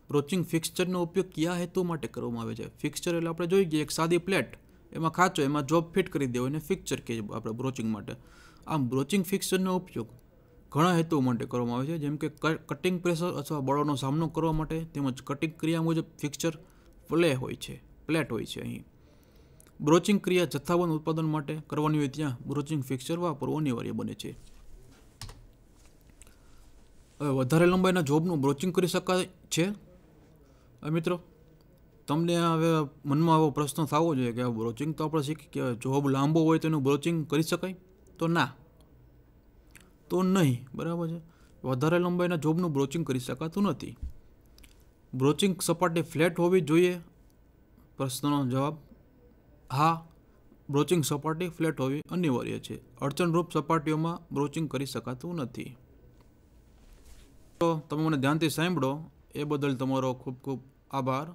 બ્રોચિંગ ફિક્સચરનો ઉપયોગ ક્યાં હેતુ માટે કરવામાં આવે છે ફિક્સચર એટલે આપણે જોઈ ગઈએ એક સાદી પ્લેટ એમાં ખાંચો એમાં જોબ ફિટ કરી દેવો એને ફિક્સચર કહીએ આપણે બ્રોચિંગ માટે આમ બ્રોચિંગ ફિક્સચરનો ઉપયોગ ઘણા હેતુઓ માટે કરવામાં આવે છે જેમ કે કટિંગ પ્રેશર અથવા બળોનો સામનો કરવા માટે તેમજ કટિંગ ક્રિયા મુજબ ફિક્સચર પ્લે હોય છે પ્લેટ હોય છે અહીં બ્રોચિંગ ક્રિયા જથ્થાબંધ ઉત્પાદન માટે કરવાની હોય ત્યાં બ્રોચિંગ ફિક્સચર વાપરવું અનિવાર્ય બને છે વધારે લંબાઈના જોબનું બ્રોચિંગ કરી શકાય છે મિત્રો તમને હવે મનમાં આવો પ્રશ્ન થવો જોઈએ કે બ્રોચિંગ તો આપણે શીખી કે જોબ લાંબો હોય તેનું બ્રોચિંગ કરી શકાય તો ના તો નહીં બરાબર છે વધારે લંબાઈના જોબનું બ્રોચિંગ કરી શકાતું નથી બ્રોચિંગ સપાટી ફ્લેટ હોવી જોઈએ પ્રશ્નનો જવાબ હા બ્રોચિંગ સપાટી ફ્લેટ હોવી અનિવાર્ય છે અડચણરૂપ સપાટીઓમાં બ્રોચિંગ કરી શકાતું નથી તો તમે મને ધ્યાનથી સાંભળો એ બદલ તમારો ખૂબ ખૂબ આભાર